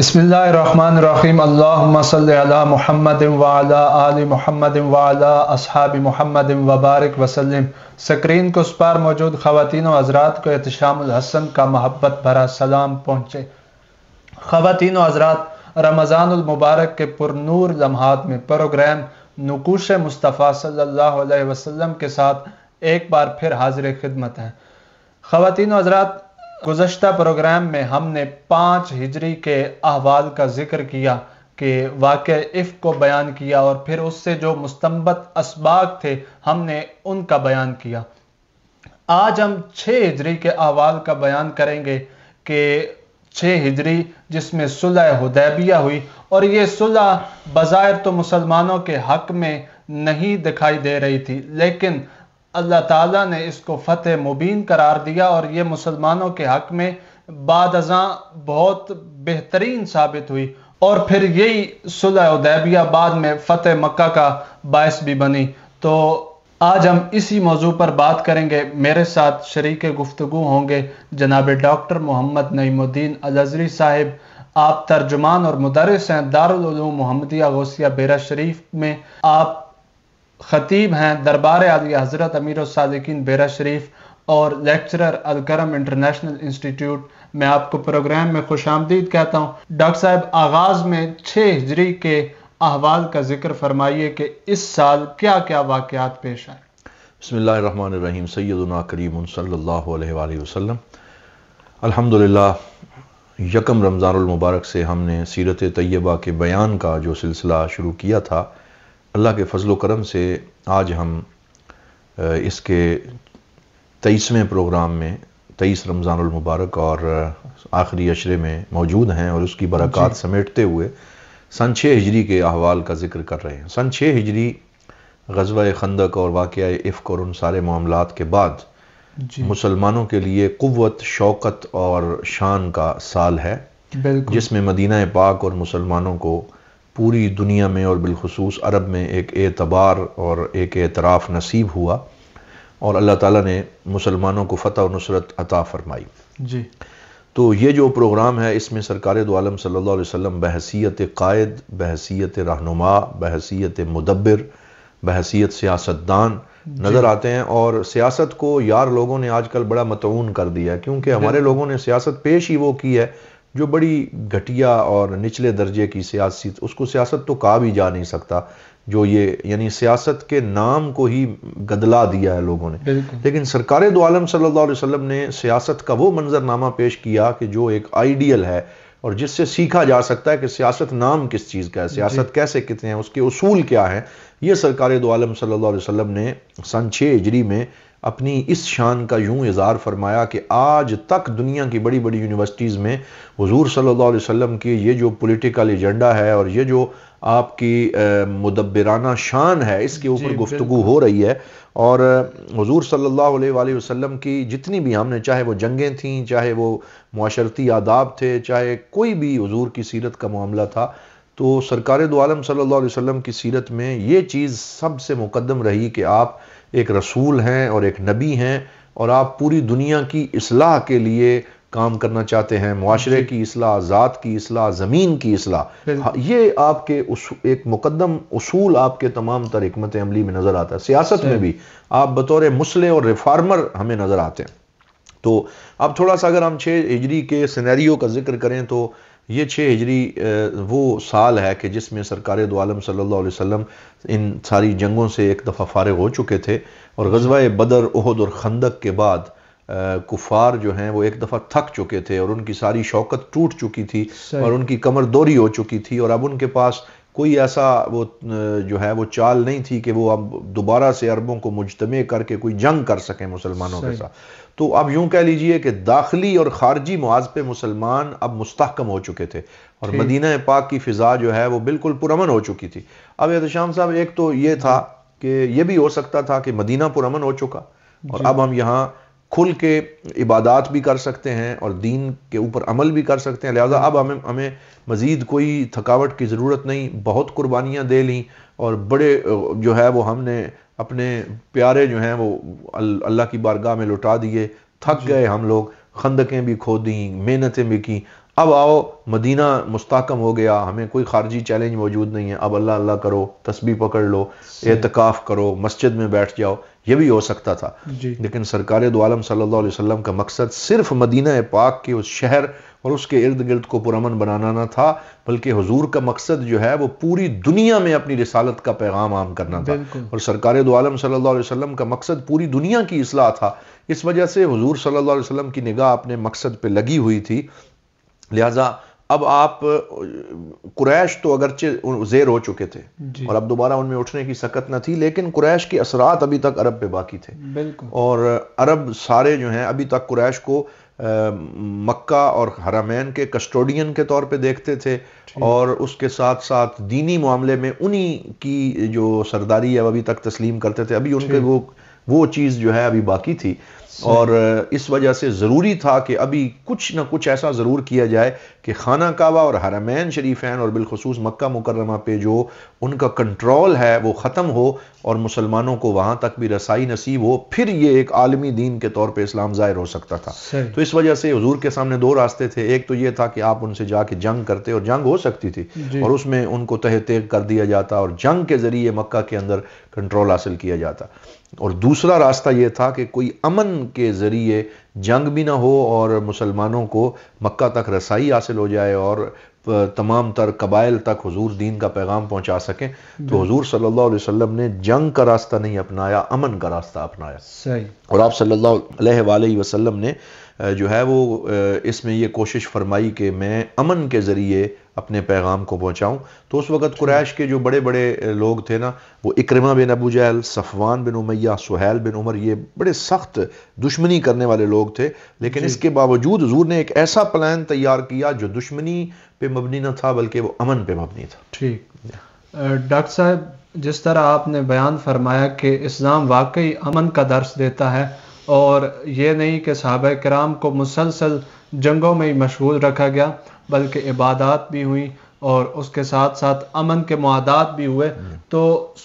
बसमीम अल्लाम महमद वाला आल महमद वाला असहाब महमद वबारक वसलम स्क्रीन के उस पार मौजूद ख़वान हजरात को एहतशामसन का महब्बत भरा सलाम पहुँचे ख़वान हजरात रमज़ानमबारक के पुरनूर लम्हात में प्रोग्राम नकूश मुस्तफ़ा सल्ला वसलम के साथ एक बार फिर हाजिर खिदमत हैं ख़वान हजरात गुजशत प्रोग्राम में हमने पाँच हिजरी के अहवाल का जिक्र किया कि वाक़ इफ़ को बयान किया और फिर उससे जो मुस्तबत इसबाक थे हमने उनका बयान किया आज हम छः हिजरी के अहवाल का बयान करेंगे कि छः हिजरी जिसमें सुलह हदैबिया हुई और ये सुलह बाज़ाहिर तो मुसलमानों के हक में नहीं दिखाई दे रही थी लेकिन अल्लाह ताला ने इसको फतेह मुबीन करार दिया और ये मुसलमानों के हक में बाद अजा बहुत बेहतरीन साबित हुई और फिर यही सुलह उदैबिया बाद में फतेह मक्का का बायस भी बनी तो आज हम इसी मौजू पर बात करेंगे मेरे साथ शरीक गुफ्तु होंगे जनाब डॉक्टर मोहम्मद नईमुद्दीन अलजरी साहब आप तर्जुमान और मदरस हैं दारुलूम मोहम्मदिया गौसिया बेरा शरीफ में आप ख़तीब हैं दरबार आदि हज़रत अमीर सादिकिन बेरा शरीफ और लेक्चरर अलकरम इंटरनेशनल इंस्टीट्यूट मैं आपको प्रोग्राम में खुश आमदीद कहता हूँ डॉक्टर साहब आगाज़ में छः हिजरी के अहवाल का जिक्र फरमाइए कि इस साल क्या क्या वाक़ात पेश आए बसमीम सैदना करीम वसम अलहमदिल्ला यकम रमज़ानमबारक से हमने सीरत तय्यबा के बयान का जो सिलसिला शुरू किया था अल्लाह के फजलो करम से आज हम इसके तेईसवें प्रोग्राम में तेईस मुबारक और आखिरी अशरे में मौजूद हैं और उसकी बरक़ात समेटते हुए सन छः हिजरी के अहवाल का जिक्र कर रहे हैं सन छः हिजरी गजवा खंदक और वाक़ इफ़ और उन सारे मामलों के बाद मुसलमानों के लिए कुत शौकत और शान का साल है जिसमें मदीना पाक और मुसलमानों को पूरी दुनिया में और बिलखसूस अरब में एक एतबार और एक एतराफ़ नसीब हुआ और अल्लाह ताला ने मुसलमानों को फ़तह और नुसरत अता फ़रमाई जी तो ये जो प्रोग्राम है इसमें सरकार दो सल्ला सल्लल्लाहु अलैहि वसल्लम बहसीत कायद बहसीत रहनुमा बहसीत मुदब्बर बहसीत सियासतदान नज़र आते हैं और सियासत को यार लोगों ने आजकल बड़ा मतून कर दिया है क्योंकि हमारे लोगों ने सियासत पेश ही वो की है जो बड़ी घटिया और निचले दर्जे की सियासी उसको सियासत तो कहा भी जा नहीं सकता जो ये यानी सियासत के नाम को ही गदला दिया है लोगों ने लेकिन सरकार दो आलम सल्ला अलैहि ने सियासत का वो मंजरनामा पेश किया कि जो एक आइडियल है और जिससे सीखा जा सकता है कि सियासत नाम किस चीज़ का है सियासत कैसे कितने हैं उसके असूल क्या हैं ये सरकार दो आलम सल्ला वसलम ने सन छः हिजरी में अपनी इस शान का यूं इजहार फरमाया कि आज तक दुनिया की बड़ी बड़ी यूनिवर्सिटीज़ में हजूर सल्ला वसम की ये जो पोलिटिकल एजेंडा है और ये जो आपकी मुदबराना शान है इसके ऊपर गुफ्तु हो रही है और हजूर सल्ला वसम की जितनी भी हमने चाहे वो जंगें थीं चाहे वो माशरती आदाब थे चाहे कोई भी हजूर की सीरत का मामला था तो सरकार दो आलम सल्ला वसम की सीरत में ये चीज़ सबसे मुकदम रही कि आप एक रसूल हैं और एक नबी हैं और आप पूरी दुनिया की असलाह के लिए काम करना चाहते हैं माशरे की असलाह ज़ात की असलाह ज़मीन की असलाह हाँ, ये आपके उस एक मुकदम असूल आपके तमाम तर हमत अमली में नज़र आता है सियासत में भी आप बतौर मुसले और रिफार्मर हमें नज़र आते हैं तो अब थोड़ा सा अगर हम छः हिजरी के सिनेरियो का जिक्र करें तो ये छः हिजरी वो साल है कि जिसमें सरकार दो सल्लल्लाहु अलैहि वसल्लम इन सारी जंगों से एक दफ़ा फारग हो चुके थे और गजवा बदर उहद और खंदक के बाद कुफार जो हैं वो एक दफ़ा थक चुके थे और उनकी सारी शौकत टूट चुकी थी और उनकी कमर दोरी हो चुकी थी और अब उनके पास कोई ऐसा वो जो है वो चाल नहीं थी कि वो अब दोबारा से अरबों को मुजतमे करके कोई जंग कर सकें मुसलमानों के साथ तो अब यूं कह लीजिए कि दाखिली और ख़ारजी मुआज पे मुसलमान अब मुस्तकम हो चुके थे और मदीना पाक की फ़िज़ा जो है वो बिल्कुल पुरमन हो चुकी थी अब एहतशाम साहब एक तो ये था कि यह भी हो सकता था कि मदीना पुरमन हो चुका और अब हम यहाँ खुल के इबादत भी कर सकते हैं और दीन के ऊपर अमल भी कर सकते हैं लिहाजा अब हमें हमें मज़ीद कोई थकावट की ज़रूरत नहीं बहुत कुर्बानियाँ दे ली और बड़े जो है वो हमने अपने प्यारे जो हैं वो अल्लाह की बारगाह में लुटा दिए थक गए हम लोग खंदकें भी खो दी मेहनतें भी की अब आओ मदीना मुस्तकम हो गया हमें कोई खारजी चैलेंज मौजूद नहीं है अब अल्लाह अल्लाह करो तस्बी पकड़ लो एहतकाफ़ करो मस्जिद में बैठ जाओ ये भी हो सकता था लेकिन सरकार दो आलम सल्लल्लाहु अलैहि वसल्लम का मकसद सिर्फ मदीना पाक के उस शहर और उसके इर्द गिर्द को पुरमन बनाना ना था बल्कि हजूर का मकसद जो है वो पूरी दुनिया में अपनी रिसालत का पैगाम आम करना था और सरकार दो आलम सल्लल्लाहु का मकसद पूरी दुनिया की असलाह था इस वजह से हजूर सल्ला वसलम की निगाह अपने मकसद पर लगी हुई थी लिहाजा अब आप कुरैश तो अगरचे जेर हो चुके थे और अब दोबारा उनमें उठने की सकत न थी लेकिन कुरैश के असरात अभी तक अरब पे बाकी थे और अरब सारे जो हैं अभी तक कुरैश को मक्का और हरामैन के कस्टोडियन के तौर पे देखते थे और उसके साथ साथ दीनी मामले में उन्हीं की जो सरदारी है अभी तक तस्लीम करते थे अभी उनके वो वो चीज़ जो है अभी बाकी थी और इस वजह से ज़रूरी था कि अभी कुछ ना कुछ ऐसा ज़रूर किया जाए कि खाना काबा और हरमैन हैं और बिलखसूस मक्का मुकरमा पे जो उनका कंट्रोल है वो ख़त्म हो और मुसलमानों को वहाँ तक भी रसाई नसीब हो फिर ये एक आलमी दीन के तौर पर इस्लाम ज़ाहिर हो सकता था तो इस वजह से हजूर के सामने दो रास्ते थे एक तो ये था कि आप उनसे जाके जंग करते और जंग हो सकती थी और उसमें उनको तह तेग कर दिया जाता और जंग के ज़रिए मक्का के अंदर कंट्रोल हासिल किया जाता और दूसरा रास्ता ये था कि कोई अमन के ज़रिए जंग भी ना हो और मुसलमानों को मक्का तक रसाई हासिल हो जाए और तमाम तर कबाइल तक हजूर दीन का पैगाम पहुंचा सकें तो हजूर सल्ला वसलम ने जंग का रास्ता नहीं अपनाया अमन का रास्ता अपनाया सही और आप सल्ला वसलम ने जो है वो इसमें ये कोशिश फरमाई कि मैं अमन के ज़रिए अपने पैगाम को पहुँचाऊँ तो उस वक़्त कुरैश के जो बड़े बड़े लोग थे ना वो Ikrima bin Abu Jahl Safwan bin Umayya Suhail bin Umar ये बड़े सख्त दुश्मनी करने वाले लोग थे लेकिन इसके बावजूद हजूर ने एक ऐसा प्लान तैयार किया जो दुश्मनी पे मबनी ना था बल्कि वो अमन पे मबनी था ठीक डॉक्टर साहब जिस तरह आपने बयान फरमाया कि इस्लाम वाकई अमन का दर्श देता है और ये नहीं कि साहब कराम को मुसलसल जंगों में ही मशगूल रखा गया बल्कि इबादत भी हुई और उसके साथ साथ अमन के मादात भी हुए तो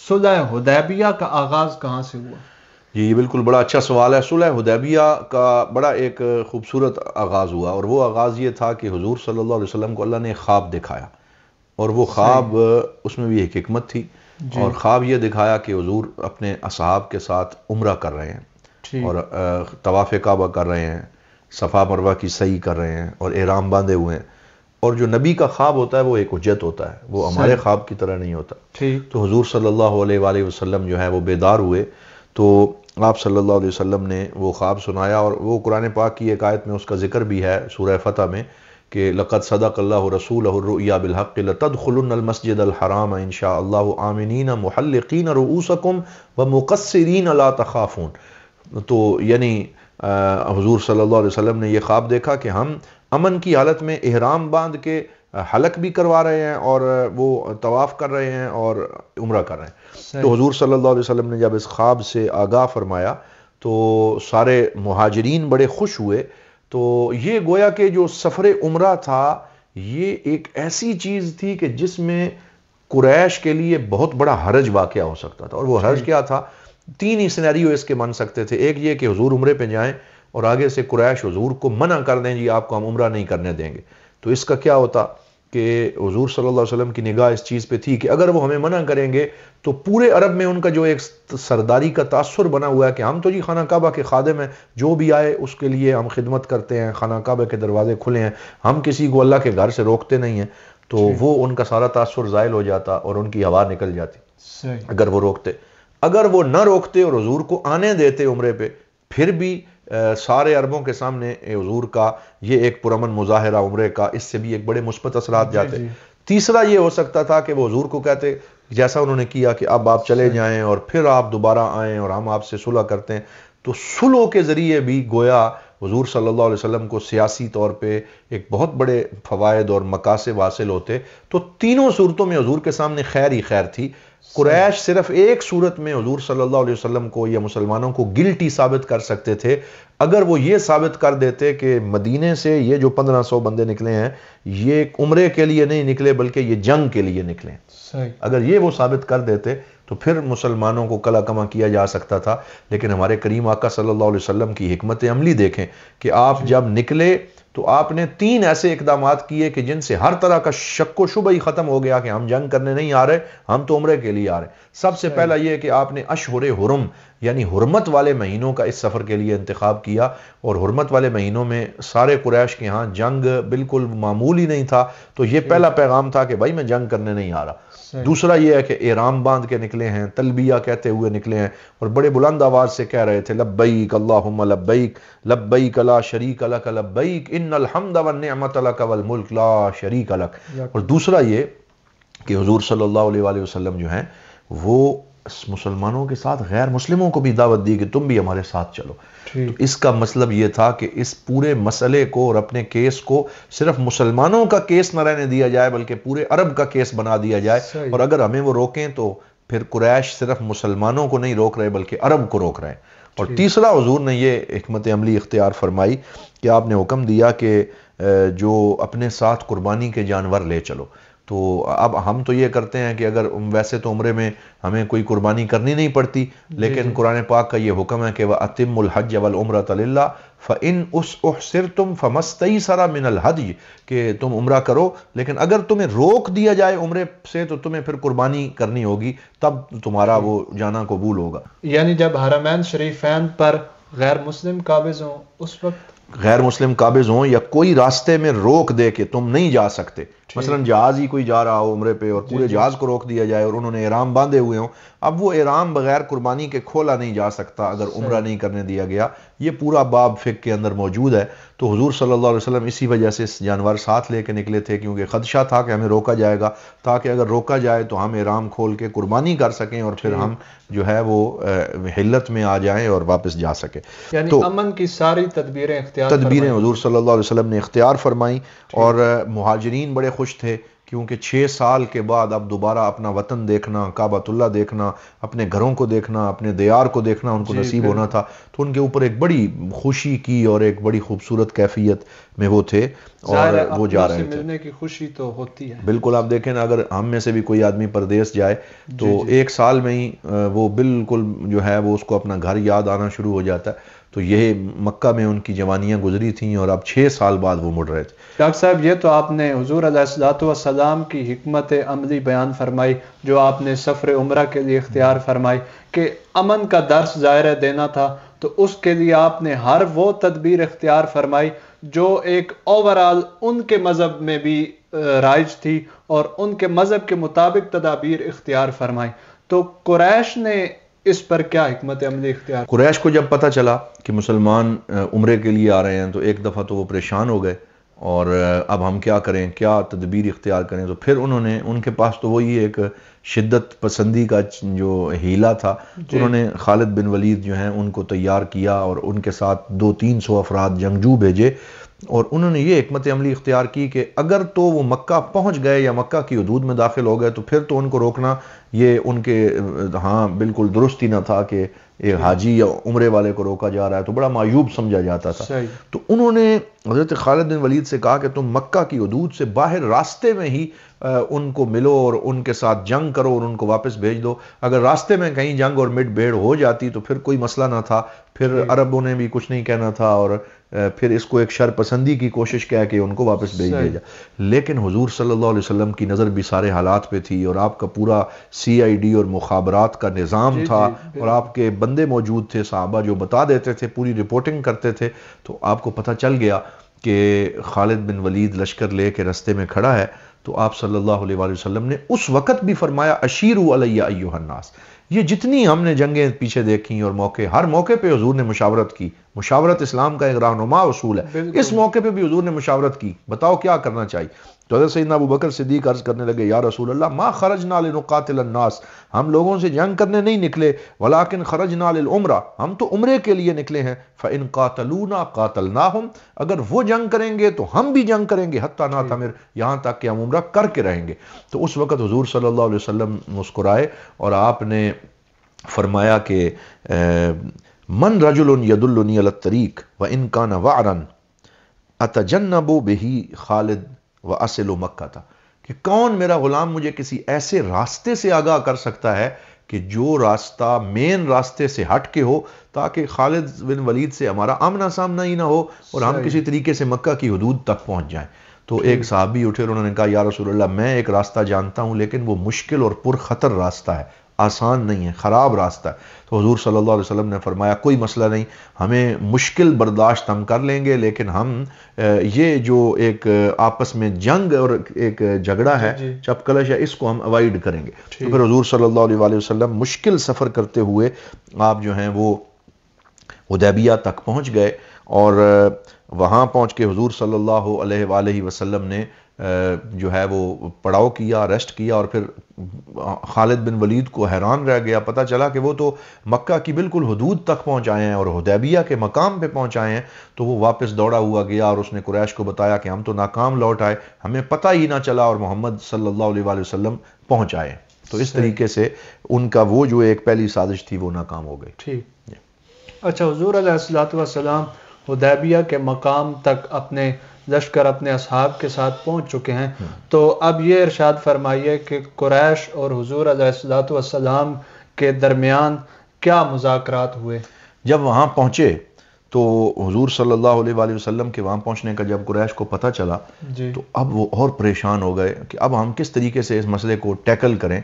सुलह हदैबिया का आगाज़ कहाँ से हुआ जी बिल्कुल बड़ा अच्छा सवाल है सुलह हदैबिया का बड़ा एक खूबसूरत आगाज़ हुआ और वो आगाज़ ये था कि हजूर सल्ला वसम को अल्लाह ने ख्वाब दिखाया और वो ख्वाब उसमें भी एक हमत थी और ख्वाब ये दिखाया कि हजूर अपने असहाब के साथ उम्र कर रहे हैं और तवाफ़ काबा कर रहे हैं सफ़ा मरवा की सही कर रहे हैं और एराम बांधे हुए हैं और जो नबी का ख्वाब होता है वो एक उजत होता है वो हमारे ख्वाब की तरह नहीं होता तो हजूर सल्लल्लाहु अलैहि वसल्लम जो है वो बेदार हुए तो आप सल्लल्लाहु अलैहि वसल्लम ने वो ख्वाब सुनाया और वो कुरान पाक की एक आयत में उसका जिक्र भी है सूर्य फ़तह में कि लक़द सदाकल्ला रसूलया बिलहक़ लतदखलमसजद हराम इन आमिन महलकिन रऊसकुम व मुकसरीन अला तखाफ़ून तो, तो यानी हजूर सल्ला वसम ने यह ख्वाब देखा कि हम अमन की हालत में एहराम बांध के हलक भी करवा रहे हैं और वो तवाफ़ कर रहे हैं और उम्र कर रहे हैं तो हजूर सल्ला अलैहि ने जब इस ख्वाब से आगाह फरमाया तो सारे महाजरीन बड़े खुश हुए तो ये गोया के जो सफ़र उम्र था ये एक ऐसी चीज़ थी कि जिसमें कुरैश के लिए बहुत बड़ा हरज वाक़ हो सकता था और वो हरज क्या था तीन ही सिनेरियो इसके बन सकते थे एक ये कि हजूर उम्र पर जाए और आगे से कुरैश हजूर को मना कर दें जी आपको हम उम्र नहीं करने देंगे तो इसका क्या होता कि हजूर सल्ला वसलम की निगाह इस चीज़ पर थी कि अगर वो हमें मना करेंगे तो पूरे अरब में उनका जो एक सरदारी का तासर बना हुआ है कि हम तो जी खाना काबा के खादम हैं जो भी आए उसके लिए हम खिदमत करते हैं खाना काबा के दरवाजे खुले हैं हम किसी को अल्लाह के घर से रोकते नहीं हैं तो वो उनका सारा तासर ज़ायल हो जाता और उनकी हवा निकल जाती अगर वो रोकते अगर वो न रोकते और हजूर को आने देते उम्र पे फिर भी आ, सारे अरबों के सामने हजूर का ये एक पुरमन मुजाहरा उम्र का इससे भी एक बड़े मुस्बत असरा जाते तीसरा ये हो सकता था कि वो हजूर को कहते जैसा उन्होंने किया कि अब आप चले जाएं और फिर आप दोबारा आएं और हम आपसे सुलह करते हैं तो सुलों के ज़रिए भी गोया हजूर सल्ला वसम को सियासी तौर पर एक बहुत बड़े फ़वाद और मकासब हासिल होते तो तीनों सूरतों में हजूर के सामने खैर ही खैर थी कुरैश सिर्फ एक सूरत में हजूर सल्ला वसम को या मुसलमानों को गिल्टी साबित कर सकते थे अगर वो ये साबित कर देते कि मदीने से ये जो पंद्रह सौ बंदे निकले हैं ये उम्र के लिए नहीं निकले बल्कि ये जंग के लिए निकले अगर ये वो साबित कर देते तो फिर मुसलमानों को कला कमा किया जा सकता था लेकिन हमारे करीम आका सल्लल्लाहु अलैहि वसल्लम की हमत अमली देखें कि आप जब निकले तो आपने तीन ऐसे इकदाम किए कि जिनसे हर तरह का शक् व शुभ ही ख़त्म हो गया कि हम जंग करने नहीं आ रहे हम तो उम्र के लिए आ रहे सबसे पहला ये कि आपने अशहर हुरम यानी हुरमत वाले महीनों का इस सफ़र के लिए इंतखब किया और हुरमत वाले महीनों में सारे कुरैश के यहाँ जंग बिल्कुल मामूली नहीं था तो यह पहला पैगाम था कि भाई मैं जंग करने नहीं आ रहा दूसरा यह है कि एराम बांध के निकले हैं तलबिया कहते हुए निकले हैं और बड़े बुलंद आवाज़ से कह रहे थे लब्बैक अल्लाहुम्मा लब्बैक लब्बैक ला शरीक अलक लब्बैक इन्नल हम्द वन निअमत अलक वल मुल्क ला शरीक अलक और दूसरा ये कि हुजूर सल्लल्लाहु अलैहि वसल्लम जो हैं वो मुसलमानों के साथ गैर मुस्लिमों को भी दावत दी कि तुम भी हमारे साथ चलो तो इसका मतलब यह था कि इस पूरे मसले को और अपने केस को सिर्फ मुसलमानों का केस न रहने दिया जाए बल्कि पूरे अरब का केस बना दिया जाए और अगर हमें वो रोकें तो फिर कुरैश सिर्फ मुसलमानों को नहीं रोक रहे बल्कि अरब को रोक रहे हैं और तीसरा हजूर ने यह हमत अमली इख्तियार फरमाई कि आपने हुक्म दिया कि जो अपने साथ कुर्बानी के जानवर ले चलो तो अब हम तो ये करते हैं कि अगर वैसे तो उम्र में हमें कोई कुर्बानी करनी नहीं पड़ती लेकिन कुरान पाक का ये हुक्म है कि वह अतिमुल हज अवल उम्र तल्ला इन उस सिर तुम फमस्तई सरा मिनल हज कि तुम उम्र करो लेकिन अगर तुम्हें रोक दिया जाए उम्र से तो तुम्हें फिर कुर्बानी करनी होगी तब तुम्हारा वो जाना कबूल होगा यानी जब हरमैन शरीफैन पर गैर मुस्लिम काबिज हों उस वक्त गैर मुस्लिम काबिज हों या कोई रास्ते में रोक दे के तुम नहीं जा सकते मसलन जहाज़ ही कोई जा रहा हो उम्र पे और पूरे जहाज़ को रोक दिया जाए और उन्होंने एराम बांधे हुए हों अब वो एराम बगैर कुर्बानी के खोला नहीं जा सकता अगर उम्र नहीं करने दिया गया ये पूरा बाब फिक के अंदर मौजूद है तो हजूर सल्ला वसलम इसी वजह से जानवर साथ लेके निकले थे क्योंकि खदशा था कि हमें रोका जाएगा ताकि अगर रोका जाए तो हम एराम खोल के कुर्बानी कर सकें और फिर हम जो है वो हिल्लत में आ जाएं और वापस जा सके तो अमन की सारी तदबीरें तदबीरें हजूर सल्ला वसलम ने इख्तियार फरमाई और महाजरीन बड़े खुश थे क्योंकि छः साल के बाद अब दोबारा अपना वतन देखना काबातुल्ला देखना अपने घरों को देखना अपने दियार को देखना उनको नसीब होना था तो उनके ऊपर एक बड़ी खुशी की और एक बड़ी खूबसूरत कैफियत में वो थे और वो जा रहे थे मिलने की खुशी तो होती है बिल्कुल आप देखें ना अगर हम में से भी कोई आदमी परदेश जाए तो जी जी। एक साल में ही वो बिल्कुल जो है वो उसको अपना घर याद आना शुरू हो जाता है तो यह मक्का में उनकी जवानियाँ गुजरी थी और अब छः साल बाद वो मुड़ रहे थे डॉक्टर साहब ये तो आपने हजूर सलाम की हमत अमली बयान फरमाई जो आपने सफ़र उम्र के लिए इख्तियार फरमाई कि अमन का दर्श ज़ाहिर देना था तो उसके लिए आपने हर वो तदबीर इख्तियार फरमाई जो एक ओवरऑल उनके मज़हब में भी राइज थी और उनके मज़हब के मुताबिक तदाबीर इख्तियार फरमाई तो कुरैश ने इस पर क्या हमत अमली इख्तियार कुरैश को जब पता चला कि मुसलमान उम्र के लिए आ रहे हैं तो एक दफ़ा तो वो परेशान हो गए और अब हम क्या करें क्या तदबीर इख्तियार करें तो फिर उन्होंने उनके पास तो वही एक शिद्दत पसंदी का जो हीला था तो उन्होंने खालिद बिन वलीद जो हैं उनको तैयार किया और उनके साथ दो तीन सौ अफराद जंगजू भेजे और उन्होंने ये हमत अमली इख्तियार की कि अगर तो वो मक्का पहुंच गए या मक्का की हदूद में दाखिल हो गए तो फिर तो उनको रोकना ये उनके हाँ बिल्कुल दुरुस्त ही ना था कि ये हाजी या उम्र वाले को रोका जा रहा है तो बड़ा मायूब समझा जाता था तो उन्होंने हज़रत खालिद बिन वलीद से कहा कि तुम मक्का की हदूद से बाहर रास्ते में ही उनको मिलो और उनके साथ जंग करो और उनको वापस भेज दो अगर रास्ते में कहीं जंग और मिट भेड़ हो जाती तो फिर कोई मसला ना था फिर अरबों ने भी कुछ नहीं कहना था और फिर इसको एक शर पसंदी की कोशिश कह के उनको वापस भेज भेजा लेकिन हुजूर सल्लल्लाहु अलैहि वसल्लम की नज़र भी सारे हालात पे थी और आपका पूरा सीआईडी और मुखाबरात का निज़ाम था और आपके बंदे मौजूद थे साहबा जो बता देते थे पूरी रिपोर्टिंग करते थे तो आपको पता चल गया कि खालिद बिन वलीद लश्कर ले के रस्ते में खड़ा है तो आप सल्लल्लाहु अलैहि वसल्लम ने उस वक़्त भी फरमाया अलैया अयोहन्नास ये जितनी हमने जंगें पीछे देखी और मौके हर मौके पे हजूर ने मुशावरत की मुशावरत इस्लाम का एक रहनुमा उसूल है इस मौके पे भी हजूर ने मुशावरत की बताओ क्या करना चाहिए तो हजरत सैदना अबू बकर सिद्दीक अर्ज़ करने लगे या रसूल अल्लाह माँ खरज नालनास हम लोगों से जंग करने नहीं निकले वलाकिन खरज नालमरा हम तो उम्र के लिए निकले हैं फ फ़िन कातलूना ना हम अगर वो जंग करेंगे तो हम भी जंग करेंगे हती ना तमिर यहाँ तक कि हम उम्र करके रहेंगे तो उस वक़्त हजूर सल्ला वसम मुस्कुराए और आपने फरमाया कि मन रजुल यदुल्नी तरीक व इनका नवारन अतजन्नबो बेही खालिद वह असिलो मक्का था कि कौन मेरा गुलाम मुझे किसी ऐसे रास्ते से आगाह कर सकता है कि जो रास्ता मेन रास्ते से हट के हो ताकि खालिद बिन वलीद से हमारा आमना सामना ही ना हो और हम किसी तरीके से मक्का की हदूद तक पहुंच जाएं तो एक साहब भी उठे उन्होंने कहा यार रसूलुल्लाह मैं एक रास्ता जानता हूं लेकिन वो मुश्किल और पुरखतर रास्ता है आसान नहीं है ख़राब रास्ता है तो हजूर सल्ला वसलम ने फरमाया कोई मसला नहीं हमें मुश्किल बर्दाश्त हम कर लेंगे लेकिन हम ये जो एक आपस में जंग और एक झगड़ा है चपकलश है इसको हम अवॉइड करेंगे तो फिर हजूर सल्ला वसलम मुश्किल सफ़र करते हुए आप जो हैं वो उदैबिया तक पहुँच गए और वहाँ पहुँच के हजूर सल्ला वसलम ने जो है वो पड़ाव किया रेस्ट किया और फिर खालिद बिन वलीद को हैरान रह गया पता चला कि वो तो मक्का की बिल्कुल हदूद तक पहुँच आए हैं और हदैबिया के मकाम पर पहुंच आए हैं तो वो वापस दौड़ा हुआ गया और उसने कुरैश को बताया कि हम तो नाकाम लौट आए हमें पता ही ना चला और मोहम्मद सल्लल्लाहु अलैहि वसल्लम आए तो इस तरीके से उनका वो जो एक पहली साजिश थी वो नाकाम हो गई ठीक अच्छा हजूर सलाम हदैबिया के मकाम तक अपने लश्कर अपने असहाब के साथ पहुंच चुके हैं हम्म। तो अब ये इरशाद फरमाइए कि कुरैश और हजूर अलैहिस्सलाम के दरमियान क्या मुजाकरात हुए जब वहाँ पहुँचे तो हुजूर सल्लल्लाहु अलैहि वसल्लम के वहाँ पहुँचने का जब कुरैश को पता चला तो अब वो और परेशान हो गए कि अब हम किस तरीके से इस मसले को टैकल करें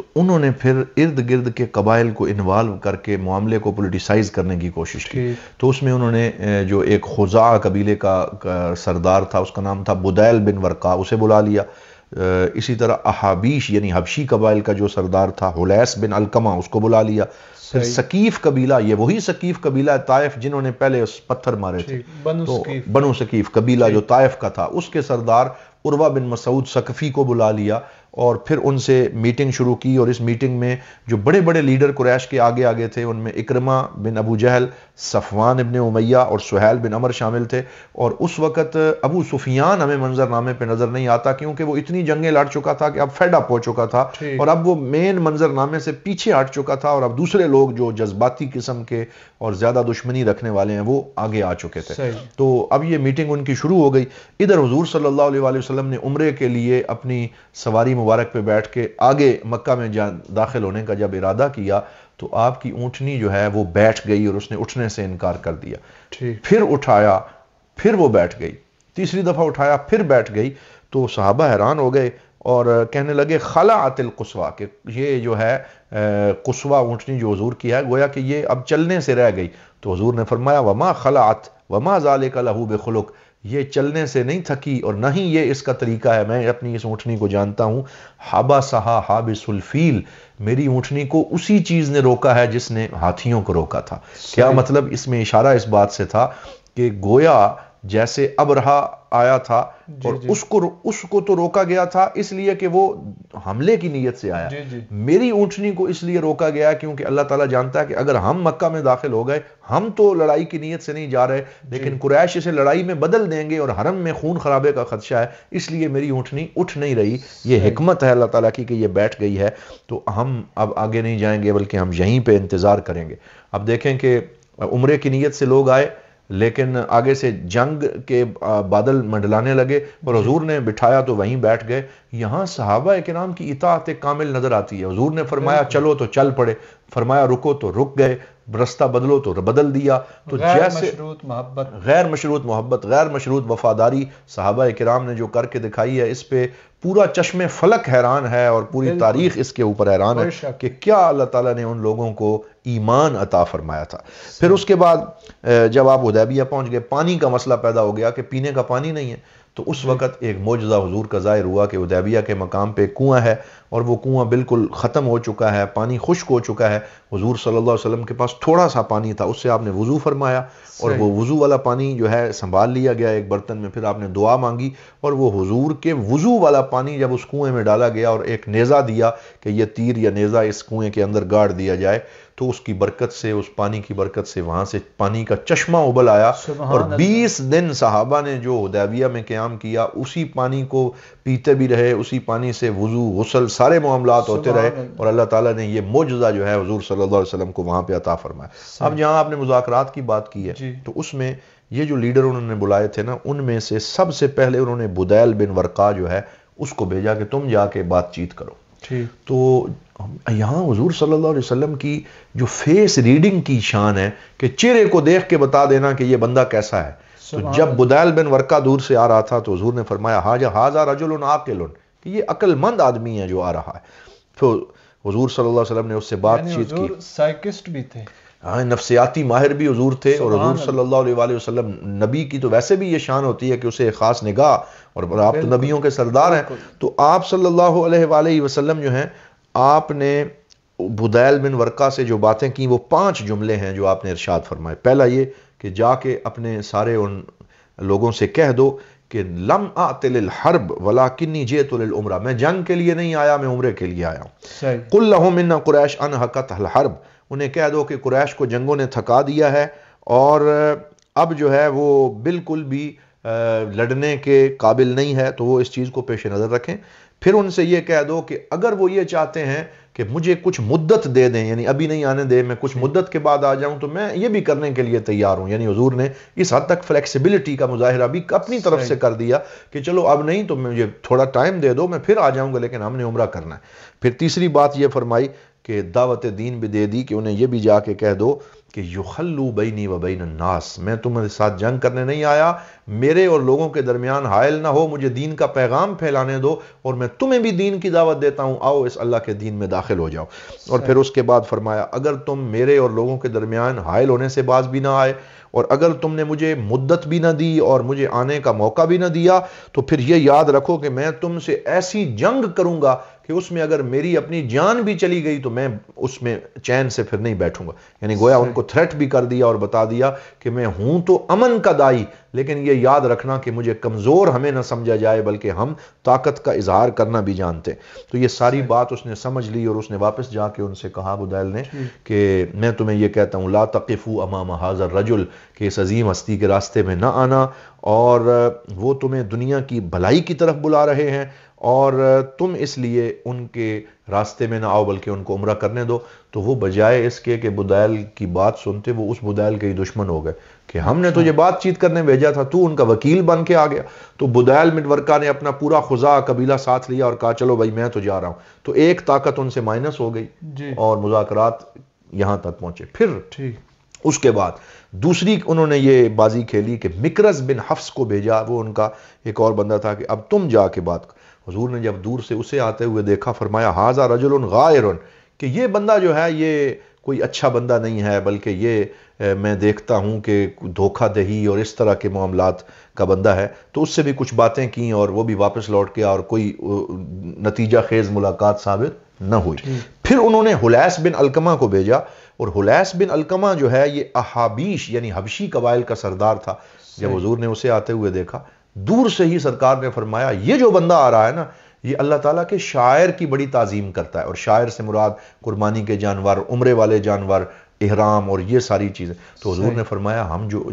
तो उन्होंने फिर इर्द गिर्द के कबाइल को इन्वॉल्व करके मामले को पोलिटिसाइज करने की कोशिश की तो उसमें उन्होंने जो एक खुजा कबीले का, सरदार था उसका नाम था बुदैल बिन वरका उसे बुला लिया इसी तरह अहाबीश यानी हबशी कबाइल का जो सरदार था हुलैस बिन अलकमा उसको बुला लिया फिर सकीफ कबीला ये वही सकीफ कबीला है ताइफ जिन्होंने पहले उस पत्थर मारे थे बनु तो बनु सकीफ कबीला जो ताइफ का था उसके सरदार उर्वा बिन मसूद सकफ़ी को बुला लिया और फिर उनसे मीटिंग शुरू की और इस मीटिंग में जो बड़े बड़े लीडर कुरैश के आगे आगे थे उनमें Ikrima bin Abu Jahl Safwan ibn Umayya और सुहैल बिन अमर शामिल थे और उस वक़्त अबू सुफियान हमें मंजरनामे पर नज़र नहीं आता क्योंकि वो इतनी जंगें लड़ चुका था कि अब फेड अप हो चुका था और अब वो मेन मंजरनामे से पीछे हट चुका था और अब दूसरे लोग जो जज्बाती किस्म के और ज़्यादा दुश्मनी रखने वाले हैं वो आगे आ चुके थे तो अब ये मीटिंग उनकी शुरू हो गई इधर हजूर सल्लाम ने उम्र के लिए अपनी सवारी मुबारक पर बैठ के आगे मक्का में जा दाखिल होने का जब इरादा किया तो आपकी ऊँटनी जो है वो बैठ गई और उसने उठने से इनकार कर दिया फिर उठाया फिर वो बैठ गई तीसरी दफ़ा उठाया फिर बैठ गई तो साहबा हैरान हो गए और कहने लगे खला आतिल कुसवा कि ये जो है कुसवा ऊँटनी जो हजूर की है गोया कि ये अब चलने से रह गई तो हजूर ने फरमाया वमा खला आत वमा जाले का लहू बेखलुक ये चलने से नहीं थकी और ना ही ये इसका तरीका है मैं अपनी इस ऊँटनी को जानता हूँ हाबा सहा हाब मेरी ऊँटनी को उसी चीज़ ने रोका है जिसने हाथियों को रोका था क्या मतलब इसमें इशारा इस बात से था कि गोया जैसे अब रहा आया था जी, और जी. उसको उसको तो रोका गया था इसलिए कि वो हमले की नीयत से आया जी, जी. मेरी ऊँटनी को इसलिए रोका गया क्योंकि अल्लाह ताला जानता है कि अगर हम मक्का में दाखिल हो गए हम तो लड़ाई की नीयत से नहीं जा रहे लेकिन कुरैश इसे लड़ाई में बदल देंगे और हरम में खून खराबे का खदशा है इसलिए मेरी ऊँटनी उठ नहीं रही ये हमत है अल्लाह ताला की कि ये बैठ गई है तो हम अब आगे नहीं जाएंगे बल्कि हम यहीं पर इंतज़ार करेंगे अब देखें कि उम्र की नीयत से लोग आए लेकिन आगे से जंग के बादल मंडलाने लगे और हजूर ने बिठाया तो वहीं बैठ गए यहाँ सहाबा कराम की इतात कामिल नज़र आती है हजूर ने फरमाया चलो तो चल पड़े फरमाया रुको तो रुक गए रास्ता बदलो तो बदल दिया तो जैसे मोहब्बत गैर मशरूत मोहब्बत गैर मशरूत वफादारी साहबा कराम ने जो करके दिखाई है इस पर पूरा चश्मे फलक हैरान है और पूरी तारीख इसके ऊपर हैरान है कि क्या अल्लाह ताला ने उन लोगों को ईमान अता फरमाया था फिर उसके बाद जब आप उदैबिया पहुंच गए पानी का मसला पैदा हो गया कि पीने का पानी नहीं है तो उस वक्त एक मौजा हजूर का ज़ाहिर हुआ कि उदैबिया के मकाम पर कुआँ है और वो कुआं बिल्कुल ख़त्म हो चुका है पानी खुश्क हो चुका है हजूर सल्ला वसम के पास थोड़ा सा पानी था उससे आपने वज़ू फरमाया और वो वज़ू वाला पानी जो है संभाल लिया गया एक बर्तन में फिर आपने दुआ मांगी और वो हजूर के वज़ू वाला पानी जब उस कुएँ में डाला गया और एक नेज़ा दिया कि यह तीर या नेज़ा इस कुएँ के अंदर गाड़ दिया जाए तो उसकी बरकत से उस पानी की बरकत से वहाँ से पानी का चश्मा उबल आया और 20 दिन सहाबा ने जो हदैबिया में क्याम किया उसी पानी को पीते भी रहे उसी पानी से वज़ू गसल सारे मामला होते रहे और अल्लाह ताला ने ये मुजजा जो है हजूर सल्लल्लाहु अलैहि वसल्लम को वहाँ पे अता फरमाया अब यहाँ आपने मुजाकरात की बात की है तो उसमें ये जो लीडर उन्होंने बुलाए थे ना उनमें से सबसे पहले उन्होंने बुदैल बिन वरका जो है उसको भेजा कि तुम जाके बातचीत करो तो यहाँ हजूर सल्लल्लाहु अलैहि वसल्लम की जो फेस रीडिंग की शान है कि चेहरे को देख के बता देना कि ये बंदा कैसा है तो जब बुदैल बिन वरका दूर से आ रहा था तो हजूर ने फरमाया हाजा हाजा रजुल आकिल कि ये अकलमंद आदमी है जो आ रहा है तो हजूर सल्ला वसलम ने उससे बातचीत की साइकिस्ट भी थे हाँ नफसियाती माहिर भी हजूर थे और हजूर सल्ला वसलम नबी की तो वैसे भी ये शान होती है कि उसे ख़ास निगाह और आप तो नबियों के सरदार हैं तो आप सल्ला वसलम जो हैं आपने बुदैल बिन वर्का से जो बातें की वो पाँच जुमले हैं जो आपने इरशाद फरमाए पहला ये कि जाके अपने सारे उन लोगों से कह दो कि लम आतिल हर्ब वला किन्नी जे उमरा मैं जंग के लिए नहीं आया मैं उम्र के लिए आया हूँ कुरैश अन हकत हल हर्ब उन्हें कह दो कि कुरैश को जंगों ने थका दिया है और अब जो है वो बिल्कुल भी लड़ने के काबिल नहीं है तो वो इस चीज़ को पेश नज़र रखें फिर उनसे ये कह दो कि अगर वो ये चाहते हैं कि मुझे कुछ मुद्दत दे दें यानी अभी नहीं आने दें मैं कुछ मुद्दत के बाद आ जाऊं तो मैं ये भी करने के लिए तैयार हूं यानी हजूर ने इस हद तक फ्लेक्सिबिलिटी का मुजाहरा भी अपनी तरफ से कर दिया कि चलो अब नहीं तो मुझे थोड़ा टाइम दे दो मैं फिर आ जाऊंगा लेकिन हमने उम्र करना है फिर तीसरी बात यह फरमाई कि दावत दीन भी दे दी कि उन्हें यह भी जाके कह दो कि युखल्लू बैनी व बैन नास मैं तुम्हारे साथ जंग करने नहीं आया मेरे और लोगों के दरमियान हायल ना हो मुझे दीन का पैगाम फैलाने दो और मैं तुम्हें भी दीन की दावत देता हूँ आओ इस अल्लाह के दीन में दाखिल हो जाओ और फिर उसके बाद फरमाया अगर तुम मेरे और लोगों के दरमियान हायल होने से बाज भी ना आए और अगर तुमने मुझे मुद्दत भी ना दी और मुझे आने का मौका भी ना दिया तो फिर ये याद रखो कि मैं तुमसे ऐसी जंग करूँगा कि उसमें अगर मेरी अपनी जान भी चली गई तो मैं उसमें चैन से फिर नहीं बैठूंगा यानी गोया उनको को थ्रेट भी कर दिया और बता दिया कि मैं हूं तो अमन का दाई लेकिन यह याद रखना कि मुझे कमज़ोर हमें ना समझा जाए बल्कि हम ताकत का इजहार करना भी जानते तो यह सारी बात उसने समझ ली और उसने वापस जाके उनसे कहा बुदैल ने कि मैं तुम्हें यह कहता हूं ला तकफ़ू अमाम हाजर रजुल के इस अजीम हस्ती के रास्ते में ना आना और वो तुम्हें दुनिया की भलाई की तरफ बुला रहे हैं और तुम इसलिए उनके रास्ते में ना आओ बल्कि उनको उम्र करने दो तो वो बजाय इसके कि बुदैल की बात सुनते वो उस बुदैल के ही दुश्मन हो गए कि हमने तुझे तो ये हाँ। बातचीत करने भेजा था तू उनका वकील बन के आ गया तो बुदैल मिटवर्का ने अपना पूरा खुजा कबीला साथ लिया और कहा चलो भाई मैं तो जा रहा हूँ तो एक ताकत उनसे माइनस हो गई और मुजाकर यहाँ तक पहुंचे फिर उसके बाद दूसरी उन्होंने ये बाजी खेली कि मिकरस बिन हफ्स को भेजा वो उनका एक और बंदा था कि अब तुम जाके बात कर हजूर ने जब दूर से उसे आते हुए देखा फरमाया हाजा रजुल गायर कि ये बंदा जो है ये कोई अच्छा बंदा नहीं है बल्कि ये मैं देखता हूँ कि धोखा दही और इस तरह के मामला का बंदा है तो उससे भी कुछ बातें की और वो भी वापस लौट गया और कोई नतीजा खेज मुलाकात साबित न हुई फिर उन्होंने हुलैस बिन अलकमा को भेजा और हुलैस बिन अलकमा जो है ये अहाबीश यानी हबशी कबाइल का सरदार था जब हजूर ने उसे आते हुए देखा दूर से ही सरकार ने फरमाया ये जो बंदा आ रहा है ना ये अल्लाह ताला के शायर की बड़ी ताजीम करता है और शायर से मुराद कुर्बानी के जानवर उम्रे वाले जानवर एहराम और ये सारी चीज़ें तो हजूर ने फरमाया हम जो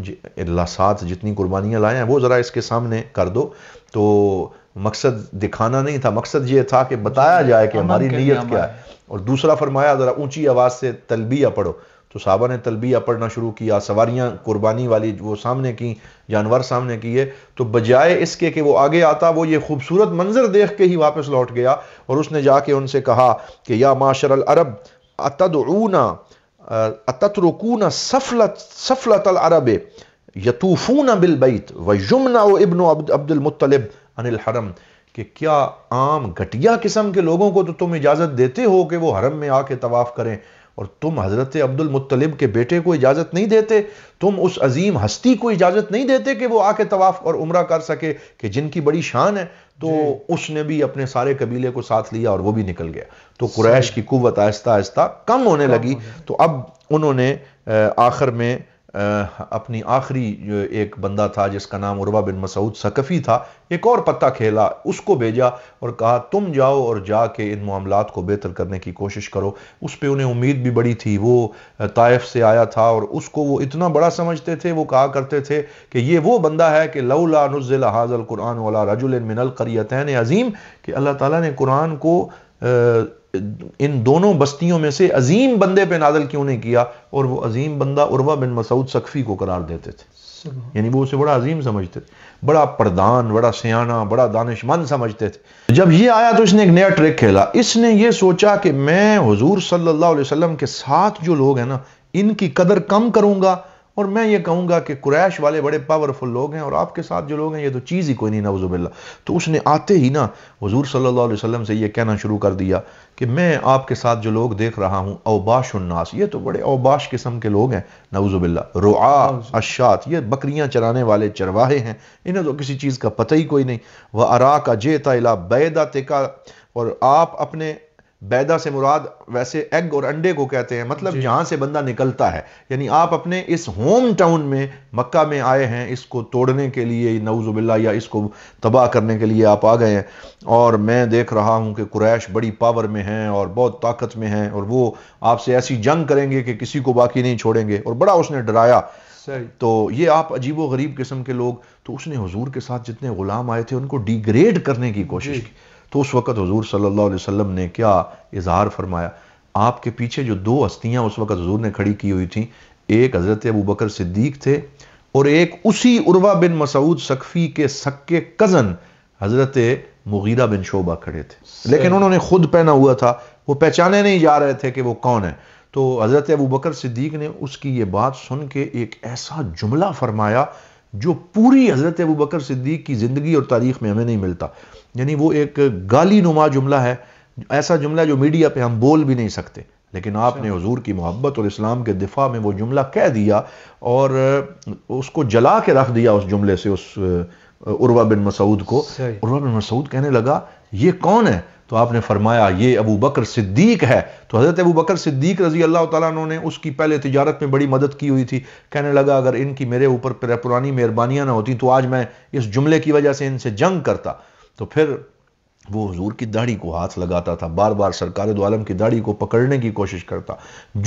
लसात जितनी कुर्बानियाँ लाए हैं वो ज़रा इसके सामने कर दो तो मकसद दिखाना नहीं था मकसद ये था कि बताया जाए कि हमारी नीयत क्या है और दूसरा फरमाया ज़रा ऊंची आवाज़ से तलबिया पढ़ो तो साहबा ने तलबिया पढ़ना शुरू किया सवारियाँ कुर्बानी वाली वो सामने की जानवर सामने किए तो बजाय इसके कि वो आगे आता वो ये खूबसूरत मंजर देख के ही वापस लौट गया और उसने जाके उनसे कहा कि या माशर अरब अतदूना अततरकून सफलत सफलत अरब यतूफून बैत व यमुना इबन अब्दुलमतलब अनिल हरम कि क्या आम घटिया किस्म के लोगों को तो तुम इजाज़त देते हो कि वो हरम में आके तवाफ़ करें और तुम हज़रत अब्दुल मुत्तलिब के बेटे को इजाज़त नहीं देते तुम उस अजीम हस्ती को इजाज़त नहीं देते कि वो आके तवाफ़ और उम्र कर सके कि जिनकी बड़ी शान है तो उसने भी अपने सारे कबीले को साथ लिया और वो भी निकल गया तो कुरैश की कुत आहिस्ता आहिस्ता कम होने कम लगी होने। तो अब उन्होंने आखिर में अपनी आखिरी एक बंदा था जिसका नाम उर्वा बिन मसूद सकफ़ी था एक और पत्ता खेला उसको भेजा और कहा तुम जाओ और जाके इन मामला को बेहतर करने की कोशिश करो उस पर उन्हें उम्मीद भी बड़ी थी वो ताइफ से आया था और उसको वो इतना बड़ा समझते थे वो कहा करते थे कि ये वो बंदा है कि लौला नज़ल हाजल कुरान वाला रजुल मिनल करियतन अज़ीम कि अल्लाह ताली ने कुरान को इन दोनों बस्तियों में से अजीम बंदे पे नादल क्यों नहीं किया और वो अजीम बंदा उर्वा बिन मसूद सख्फी को करार देते थे यानी वो उसे बड़ा अजीम समझते थे बड़ा प्रदान बड़ा सियाना बड़ा दानिशमंद समझते थे जब ये आया तो इसने एक नया ट्रिक खेला इसने ये सोचा कि मैं हजूर सल्ला वसलम के साथ जो लोग हैं ना इनकी कदर कम करूंगा और मैं ये कहूँगा कि कुरैश वाले बड़े पावरफुल लोग हैं और आपके साथ जो लोग हैं ये तो चीज़ ही कोई नहीं नवजुबिल्ला तो उसने आते ही ना हजूर सल्ला वसम से ये कहना शुरू कर दिया कि मैं आपके साथ जो लोग देख रहा हूँ अवबाश उन्नास ये तो बड़े अवबाश किस्म के लोग हैं नवजुबिल्ला रुआ अशात ये बकरियाँ चराने वाले चरवाहे हैं इन्हें तो किसी चीज़ का पता ही कोई नहीं वह अरा का जेता इला बैदा तेका और आप अपने बैदा से मुराद वैसे एग और अंडे को कहते हैं मतलब जहाँ से बंदा निकलता है यानी आप अपने इस होम टाउन में मक्का में आए हैं इसको तोड़ने के लिए नवजुबिल्ला या इसको तबाह करने के लिए आप आ गए हैं और मैं देख रहा हूँ कि कुरैश बड़ी पावर में हैं और बहुत ताकत में हैं और वो आपसे ऐसी जंग करेंगे कि किसी को बाकी नहीं छोड़ेंगे और बड़ा उसने डराया तो ये आप अजीब गरीब किस्म के लोग तो उसने हजूर के साथ जितने गुलाम आए थे उनको डिग्रेड करने की कोशिश की तो उस वक़्त हजूर सल्ला वसम ने क्या इजहार फरमाया आपके पीछे जो दो हस्तियाँ उस वक़्त हजूर ने खड़ी की हुई थी एक हज़रत अबू बकर सिद्दीक थे और एक उसी उर्वा बिन मसूद सकफ़ी के सक्के कज़न हज़रत मुगीरा बिन शोबा खड़े थे लेकिन उन्होंने खुद पहना हुआ था वो पहचाने नहीं जा रहे थे कि वो कौन है तो हज़रत अबू बकर सिद्दीक ने उसकी ये बात सुन के एक ऐसा जुमला फरमाया जो पूरी हज़रत अबू बकर सिद्दीक की ज़िंदगी और तारीख में हमें नहीं मिलता यानी वो एक गाली नुमा जुमला है ऐसा जुमला जो मीडिया पे हम बोल भी नहीं सकते लेकिन अच्छा। आपने हजूर की मोहब्बत और इस्लाम के दिफा में वो जुमला कह दिया और उसको जला के रख दिया उस जुमले से उस उर्वा बिन मसूद को उर्वा बिन मसूद कहने लगा ये कौन है तो आपने फरमाया ये अबू बकर सिद्दीक है तो हज़रत अबू बकर सिद्दीक रजी अल्लाह तु ने उसकी पहले तिजारत में बड़ी मदद की हुई थी कहने लगा अगर इनकी मेरे ऊपर पुरानी मेहरबानियां ना होती तो आज मैं इस जुमले की वजह से इनसे जंग करता तो फिर वो हजूर की दाढ़ी को हाथ लगाता था बार बार सरकार दो की दाढ़ी को पकड़ने की कोशिश करता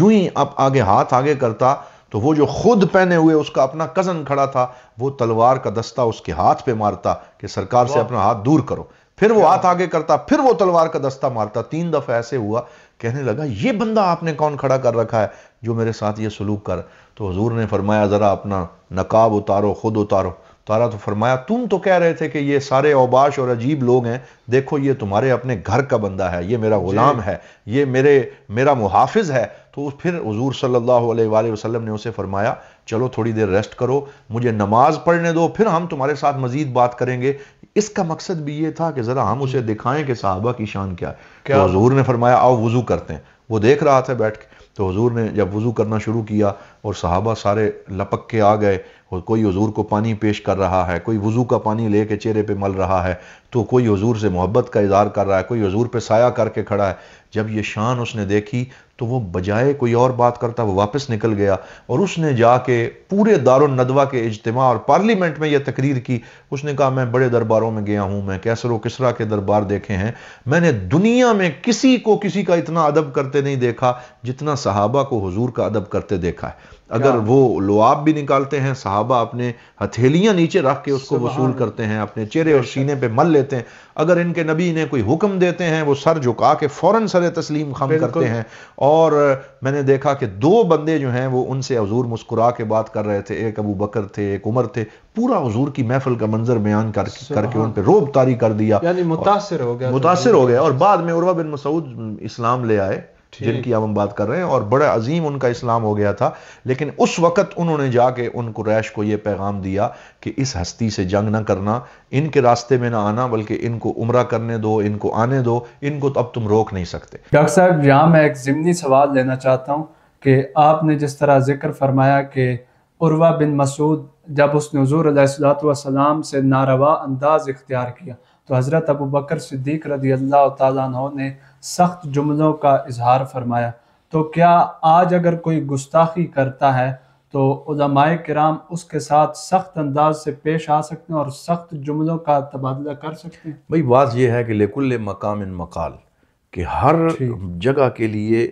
जू ही अब आगे हाथ आगे करता तो वो जो खुद पहने हुए उसका अपना कज़न खड़ा था वो तलवार का दस्ता उसके हाथ पे मारता कि सरकार से अपना हाथ दूर करो फिर वो हाथ आगे करता फिर वो तलवार का दस्ता मारता तीन दफ़ा ऐसे हुआ कहने लगा ये बंदा आपने कौन खड़ा कर रखा है जो मेरे साथ ये सलूक कर तो हजूर ने फरमाया ज़रा अपना नकाब उतारो खुद उतारो तारा तो फरमाया तुम तो कह रहे थे कि ये सारे अवबाश और अजीब लोग हैं देखो ये तुम्हारे अपने घर का बंदा है ये मेरा गुलाम है ये मेरे मेरा मुहाफिज है तो फिर हजूर सल्लल्लाहु अलैहि वसल्लम ने उसे फरमाया चलो थोड़ी देर रेस्ट करो मुझे नमाज पढ़ने दो फिर हम तुम्हारे साथ मजीद बात करेंगे इसका मकसद भी ये था कि ज़रा हम उसे दिखाएं कि साहबा की शान क्या है क्या हजूर तो ने फरमाया आओ वज़ू करते हैं वो देख रहा था बैठ के तो हजूर ने जब वज़ू करना शुरू किया और सहाबा सारे लपक के आ गए और कोई हजूर को पानी पेश कर रहा है कोई वज़ू का पानी ले के चेहरे पर मल रहा है तो कोई हजूर से मोहब्बत का इजहार कर रहा है कोई हजूर पर साया करके खड़ा है जब ये शान उसने देखी तो वो बजाय कोई और बात करता वो वापस निकल गया और उसने जाके पूरे दारुल नदवा के इजतमा और पार्लियामेंट में यह तकरीर की उसने कहा मैं बड़े दरबारों में गया हूं मैं कैसर किसरा के दरबार देखे हैं मैंने दुनिया में किसी को किसी का इतना अदब करते नहीं देखा जितना सहाबा को हजूर का अदब करते देखा है अगर हाँ। वो लुआब भी निकालते हैं साहबा अपने हथेलियां नीचे रख के उसको वसूल करते हैं अपने चेहरे और सीने पे मल लेते हैं अगर इनके नबी इन्हें कोई हुक्म देते हैं वो सर झुका के फ़ौरन सर तस्लीम खम करते हैं और मैंने देखा कि दो बंदे जो हैं वो उनसे हजूर मुस्कुरा के बात कर रहे थे एक अबू बकर थे एक उमर थे पूरा हजूर की महफल का मंजर बयान कर करके उन पर रोब तारी कर दिया मुतासर हो गया मुतासर हो गया और बाद में उर्वा बिन मसूद इस्लाम ले आए जिनकी अब हम बात कर रहे हैं और बड़ा अजीम उनका इस्लाम हो गया था लेकिन उस वक़्त उन्होंने जाके उन कुरैश को यह पैगाम दिया कि इस हस्ती से जंग ना करना इनके रास्ते में ना आना बल्कि इनको उम्र करने दो इनको आने दो इनको तो अब तुम रोक नहीं सकते डॉक्टर साहब यहाँ मैं एक जिमनी सवाल लेना चाहता हूँ कि आपने जिस तरह जिक्र फरमाया कि उर्वा बिन मसूद जब उसने हजूर हजूरसलाम से नारवा अंदाज इख्तियार किया तो हज़रत अबू बकर सिद्दीक रदी अल्लाह तु ने सख्त जुमलों का इजहार फरमाया तो क्या आज अगर कोई गुस्ताखी करता है तो उलमाए कराम उसके साथ सख्त अंदाज से पेश आ सकते हैं और सख्त जुमलों का तबादला कर सकते हैं भाई बात यह है कि लेकुल मकाम मकाल कि हर जगह के लिए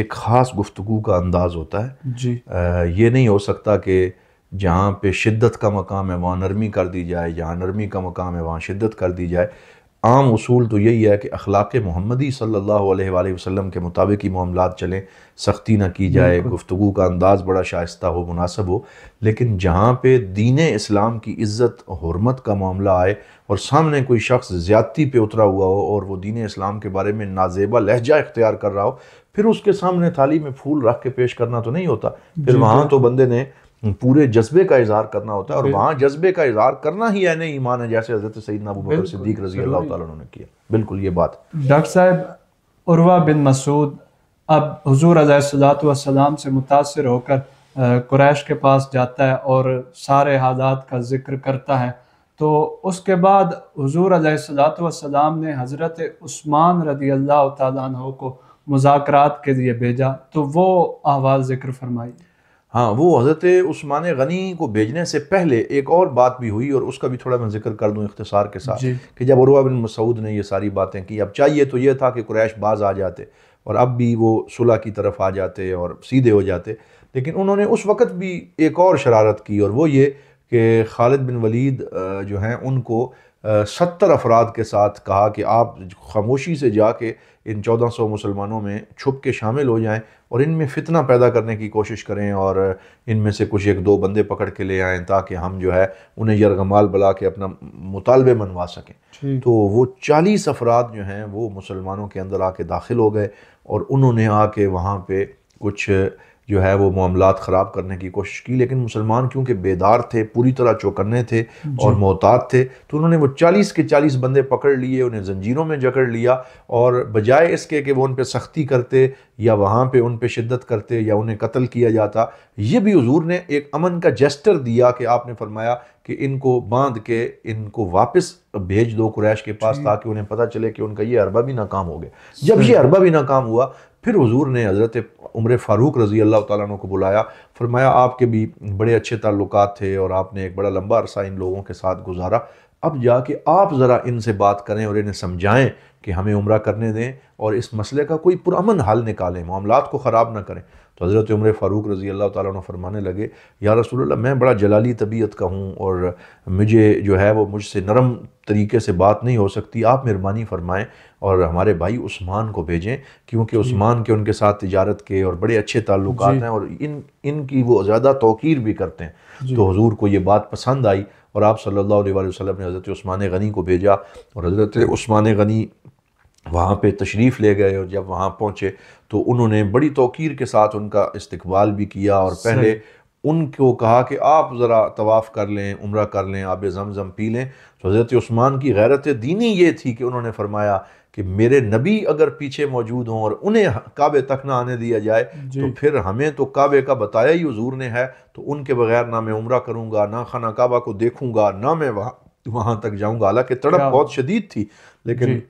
एक ख़ास गुफ्तु का अंदाज होता है जी आ, ये नहीं हो सकता कि जहाँ पे शिद्दत का मकाम है वहाँ नरमी कर दी जाए जहाँ नरमी का मकाम है वहाँ शिद्दत कर दी जाए आम असूल तो यही है कि अखलाक मोहम्मदी सल्लल्लाहु अलैहि वसल्लम के मुताबिक ही मामला चलें सख्ती ना की जाए गुफ्तु का अंदाज़ बड़ा शायस्ता हो मुनासब हो लेकिन जहाँ पर दीन इस्लाम की इज़्ज़त हरमत का मामला आए और सामने कोई शख्स ज़्यादती पर उतरा हुआ हो और वह दीन इस्लाम के बारे में नाजेबा लहजा इख्तियार कर रहा हो फिर उसके सामने थाली में फूल रख के पेश करना तो नहीं होता फिर वहाँ तो बंदे ने पूरे जज्बे का इजहार करना होता है और वहाँ जज्बे का इजहार करना ही यानी ईमान है जैसे हजरत सईद अबू बकर सिद्दीक रजी अल्लाह ने किया बिल्कुल ये बात डॉक्टर साहब उर्वा बिन मसूद अब हजूर सलाम से मुतासर होकर कुरैश के पास जाता है और सारे हालात का जिक्र करता है तो उसके बाद हजूर सलाम ने हज़रत उस्मान रदी अल्लाह तु को मुजाकरात के लिए भेजा तो वो आवाज़ जिक्र फरमाई हाँ वो हज़रत उस्मान गनी को भेजने से पहले एक और बात भी हुई और उसका भी थोड़ा मैं जिक्र कर दूँ इख्तसार के साथ कि जब उर्वा बिन मसूद ने ये सारी बातें की अब चाहिए तो ये था कि कुरैश बाज आ जाते और अब भी वो सुलह की तरफ आ जाते और सीधे हो जाते लेकिन उन्होंने उस वक़्त भी एक और शरारत की और वो ये कि खालिद बिन वलीद जो हैं उनको सत्तर अफराद के साथ कहा कि आप खामोशी से जाके इन चौदह सौ मुसलमानों में छुप के शामिल हो जाएँ और इनमें फितना पैदा करने की कोशिश करें और इनमें से कुछ एक दो बंदे पकड़ के ले आएँ ताकि हम जो है उन्हें यरगमाल बुला के अपना मुतालबे मनवा सकें तो वो चालीस अफराद जो हैं वो मुसलमानों के अंदर आके दाखिल हो गए और उन्होंने आके वहाँ पर कुछ जो है वो मामला ख़राब करने की कोशिश की लेकिन मुसलमान क्योंकि बेदार थे पूरी तरह चौकन्ने थे और मोहतात थे तो उन्होंने वो चालीस के चालीस बंदे पकड़ लिए उन्हें जंजीरों में जकड़ लिया और बजाय इसके कि वो उन पर सख्ती करते या वहाँ पर उन पर शिद्दत करते या उन्हें कत्ल किया जाता ये भी हजूर ने एक अमन का जेस्टर दिया कि आपने फरमाया कि इनको बांध के इनको वापस भेज दो कुरैश के पास ताकि उन्हें पता चले कि उनका ये अरबा भी नाकाम हो गया जब ये अरबा भी नाकाम हुआ फिर हजूर ने हज़रत उम्र फ़ारूक रज़ी अल्लाह तु को बुलाया फरमाया आपके भी बड़े अच्छे ताल्लुक थे और आपने एक बड़ा लंबा अरसा इन लोगों के साथ गुजारा अब जाके आप ज़रा इनसे बात करें और इन्हें समझाएं कि हमें उम्र करने दें और इस मसले का कोई पुरमन हल निकालें मामला को ख़राब ना करें तो हज़रत उम्र फ़ारूक रज़ी अल्लाह तु फरमाने लगे या रसूल मैं बड़ा जलाली तबीयत का हूँ और मुझे जो है वो मुझसे नरम तरीके से बात नहीं हो सकती आप मेहरबानी फरमाएं और हमारे भाई उस्मान को भेजें क्योंकि उस्मान के उनके साथ तजारत के और बड़े अच्छे ताल्लुक हैं और इन इनकी वो ज़्यादा तोकीर भी करते हैं तो हजूर को ये बात पसंद आई और आप सल्लल्लाहु अलैहि वसल्लम ने हज़रत उस्मान गनी को भेजा और हज़रत उस्मान गनी वहाँ पे तशरीफ़ ले गए और जब वहाँ पहुँचे तो उन्होंने बड़ी तोकीर के साथ उनका इस्तबाल भी किया और पहले उनको कहा कि आप ज़रा तवाफ़ कर लें उम्र कर लें आब जमज़म पी लें तो हज़रत उस्मान की गैरत दीनी ये थी कि उन्होंने फरमाया कि मेरे नबी अगर पीछे मौजूद हों और उन्हें काबे तक ना आने दिया जाए तो फिर हमें तो काबे का बताया ही हजूर ने है तो उनके बगैर ना मैं उम्र करूँगा ना खाना काबा को देखूँगा ना मैं वहाँ वहाँ तक जाऊँगा हालाँकि तड़प बहुत शदीद थी लेकिन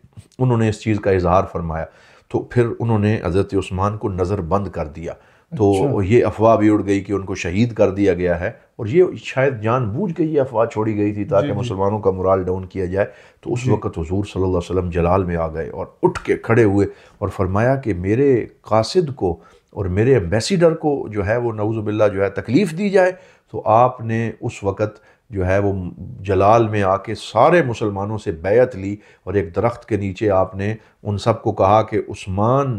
उन्होंने इस चीज़ का इजहार फरमाया तो फिर उन्होंने हज़रत उस्मान को नज़रबंद कर दिया तो अच्छा। ये अफवाह भी उड़ गई कि उनको शहीद कर दिया गया है और ये शायद जानबूझ के ये अफवाह छोड़ी गई थी ताकि मुसलमानों का मुराल डाउन किया जाए तो उस वक़्त हजूर सल्ला अलैहि जलाल में आ गए और उठ के खड़े हुए और फरमाया कि मेरे कासिद को और मेरे एम्बेसडर को जो है वो नवज़बिल्ला जो है तकलीफ़ दी जाए तो आपने उस वक़्त जो है वो जलाल में आके सारे मुसलमानों से बैत ली और एक दरख्त के नीचे आपने उन सब को कहा कि उस्मान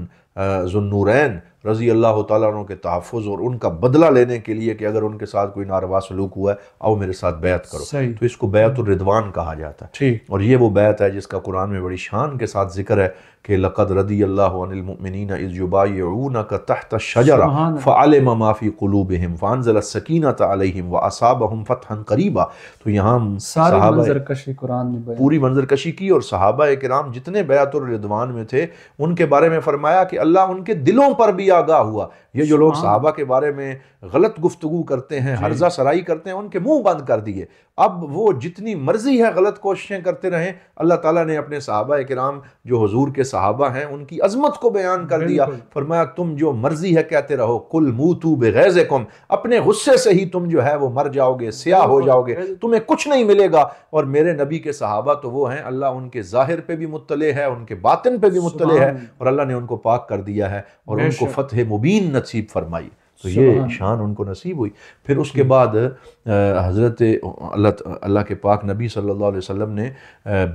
जुन्नूरैन रज़ी अल्लाह तु के तहफ़ और उनका बदला लेने के लिए कि अगर उनके साथ कोई नारवा सलूक हुआ है आओ मेरे साथ बैत करो तो इसको बैत रिदवान कहा जाता है ठीक और ये वो बैत है जिसका कुरान में बड़ी शान के साथ जिक्र है कि लक़द रदी अल्लाहमिन इजुबाऊन का तहत शजरा फ़ाल माफ़ी कलूब हम फ़ानज़ल सकीना तम व असाब हम फ़तहन करीबा तो यहाँ पूरी मंजर कशी की और सहाबा कराम जितने बैतुलरिदवान में थे उनके बारे में फ़रमाया कि अल्लाह उनके दिलों पर भी e agarrou. ये जो लोग हाँ। साहबा के बारे में गलत गुफ्तु करते हैं हर्जा सराई करते हैं उनके मुंह बंद कर दिए अब वो जितनी मर्जी है गलत कोशिशें करते रहें अल्लाह ताला ने अपने साहबा कराम जो हजूर के साहबा हैं उनकी अजमत को बयान कर दिया फरमाया तुम जो मर्जी है कहते रहो कुल मुँह तू बेगैज कम अपने गुस्से से ही तुम जो है वो मर जाओगे स्याह हो जाओगे तुम्हें कुछ नहीं मिलेगा और मेरे नबी के साहबा तो वो हैं अल्लाह उनके ज़ाहिर पे भी मुतले है उनके बातिन पर भी मुतले है और अल्लाह ने उनको पाक कर दिया है और उनको फतेह मुबीन नसीब फरमाई तो ये शान उनको नसीब हुई फिर उसके बाद हज़रत अल्लाह अल्लाह के पाक नबी सल्लल्लाहु अलैहि वसल्लम ने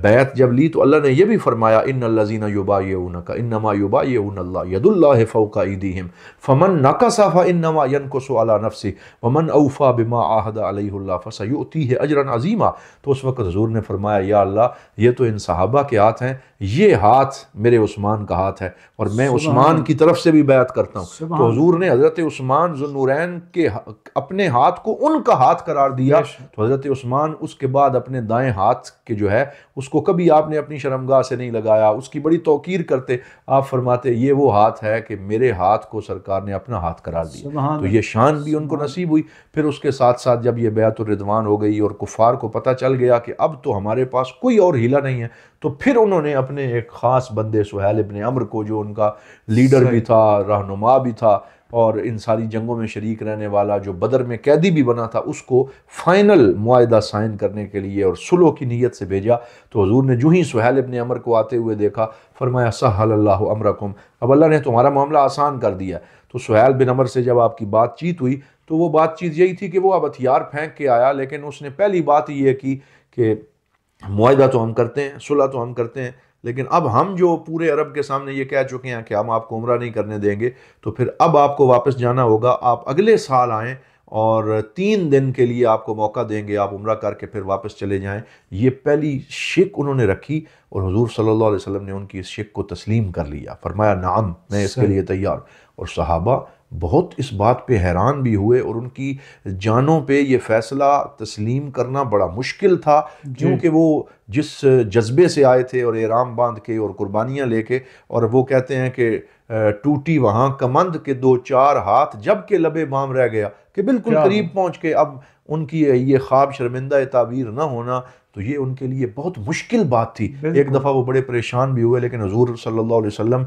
बैत जब ली तो अल्लाह ने यह भी फरमाया इन अल्लाजीना युबा उन का इन नमा युबा उन अल्लाह यदुल्ला फ़ौका ईदीम फ़मन नकसाफ़ा इन नमा यन को सोला नफसी वमन अऊफ़ा बिमा आहदा अलहल्ला फ़सयुती है अजरन अजीमा तो उस वक्त हजूर ने फरमाया या अल्लाह ये तो इन सहाबा के हाथ हैं ये हाथ मेरे उस्मान का हाथ है और मैं उस्मान की तरफ से भी बैत करता हूँ तो हजूर ने हज़रत उस्मान उस्मान जुनूरैन के अपने हाथ को उनका हाथ करार दिया तो हज़रत उस्मान उसके बाद अपने दाएं हाथ के जो है उसको कभी आपने अपनी शर्मगाह से नहीं लगाया उसकी बड़ी तोकीर करते आप फरमाते ये वो हाथ है कि मेरे हाथ को सरकार ने अपना हाथ करार दिया तो ये शान भी उनको नसीब हुई फिर उसके साथ साथ जब ये बैत हो गई और कुफार को पता चल गया कि अब तो हमारे पास कोई और हीला नहीं है तो फिर उन्होंने अपने एक ख़ास बंदे सुहेल इबन अम्र को जो उनका लीडर भी था रहनुमा भी था और इन सारी जंगों में शरीक रहने वाला जो बदर में कैदी भी बना था उसको फ़ाइनल माहा साइन करने के लिए और सुलो की नीयत से भेजा तो हजूर ने जूँ ही सुहेल अमर को आते हुए देखा फरमाया सहल्ला अमरकुम अब अल्लाह ने तुम्हारा मामला आसान कर दिया तो सुहैल बिन अमर से जब आपकी बातचीत हुई तो वो बातचीत यही थी कि वो अब हथियार फेंक के आया लेकिन उसने पहली बात यह की कि मुआदा तो हम करते हैं सुलह तो हम करते हैं लेकिन अब हम जो पूरे अरब के सामने ये कह चुके हैं कि हम आपको उम्र नहीं करने देंगे तो फिर अब आपको वापस जाना होगा आप अगले साल आएँ और तीन दिन के लिए आपको मौका देंगे आप उम्र करके फिर वापस चले जाएं ये पहली शिक उन्होंने रखी और हजूर सल्ला वसलम ने उनकी इस शिक को तस्लीम कर लिया फरमाया नाम मैं इसके लिए तैयार और सहाबा बहुत इस बात पे हैरान भी हुए और उनकी जानों पे ये फ़ैसला तस्लीम करना बड़ा मुश्किल था क्योंकि वो जिस जज्बे से आए थे और एराम बांध के और कुर्बानियाँ लेके और वो कहते हैं कि टूटी वहाँ कमंद के दो चार हाथ जब के लबे बाम रह गया कि बिल्कुल करीब पहुँच के अब उनकी ये ख्वाब शर्मिंदा तबीर ना होना तो ये उनके लिए बहुत मुश्किल बात थी एक दफ़ा वो बड़े परेशान भी हुए लेकिन हजूर सल्लल्लाहु अलैहि वसल्लम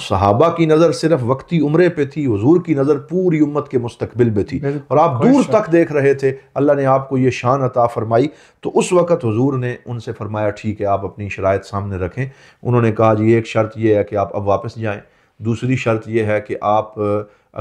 सहाबा की नज़र सिर्फ वक्ती उम्र पे थी हजूर की नज़र पूरी उम्मत के मुस्तबिल पे थी और आप दूर तक देख रहे थे अल्लाह ने आपको ये शान अता फरमाई तो उस वक़्त हजूर ने उनसे फरमाया ठीक है आप अपनी शरात सामने रखें उन्होंने कहा जी एक शर्त यह है कि आप अब वापस जाएँ दूसरी शर्त यह है कि आप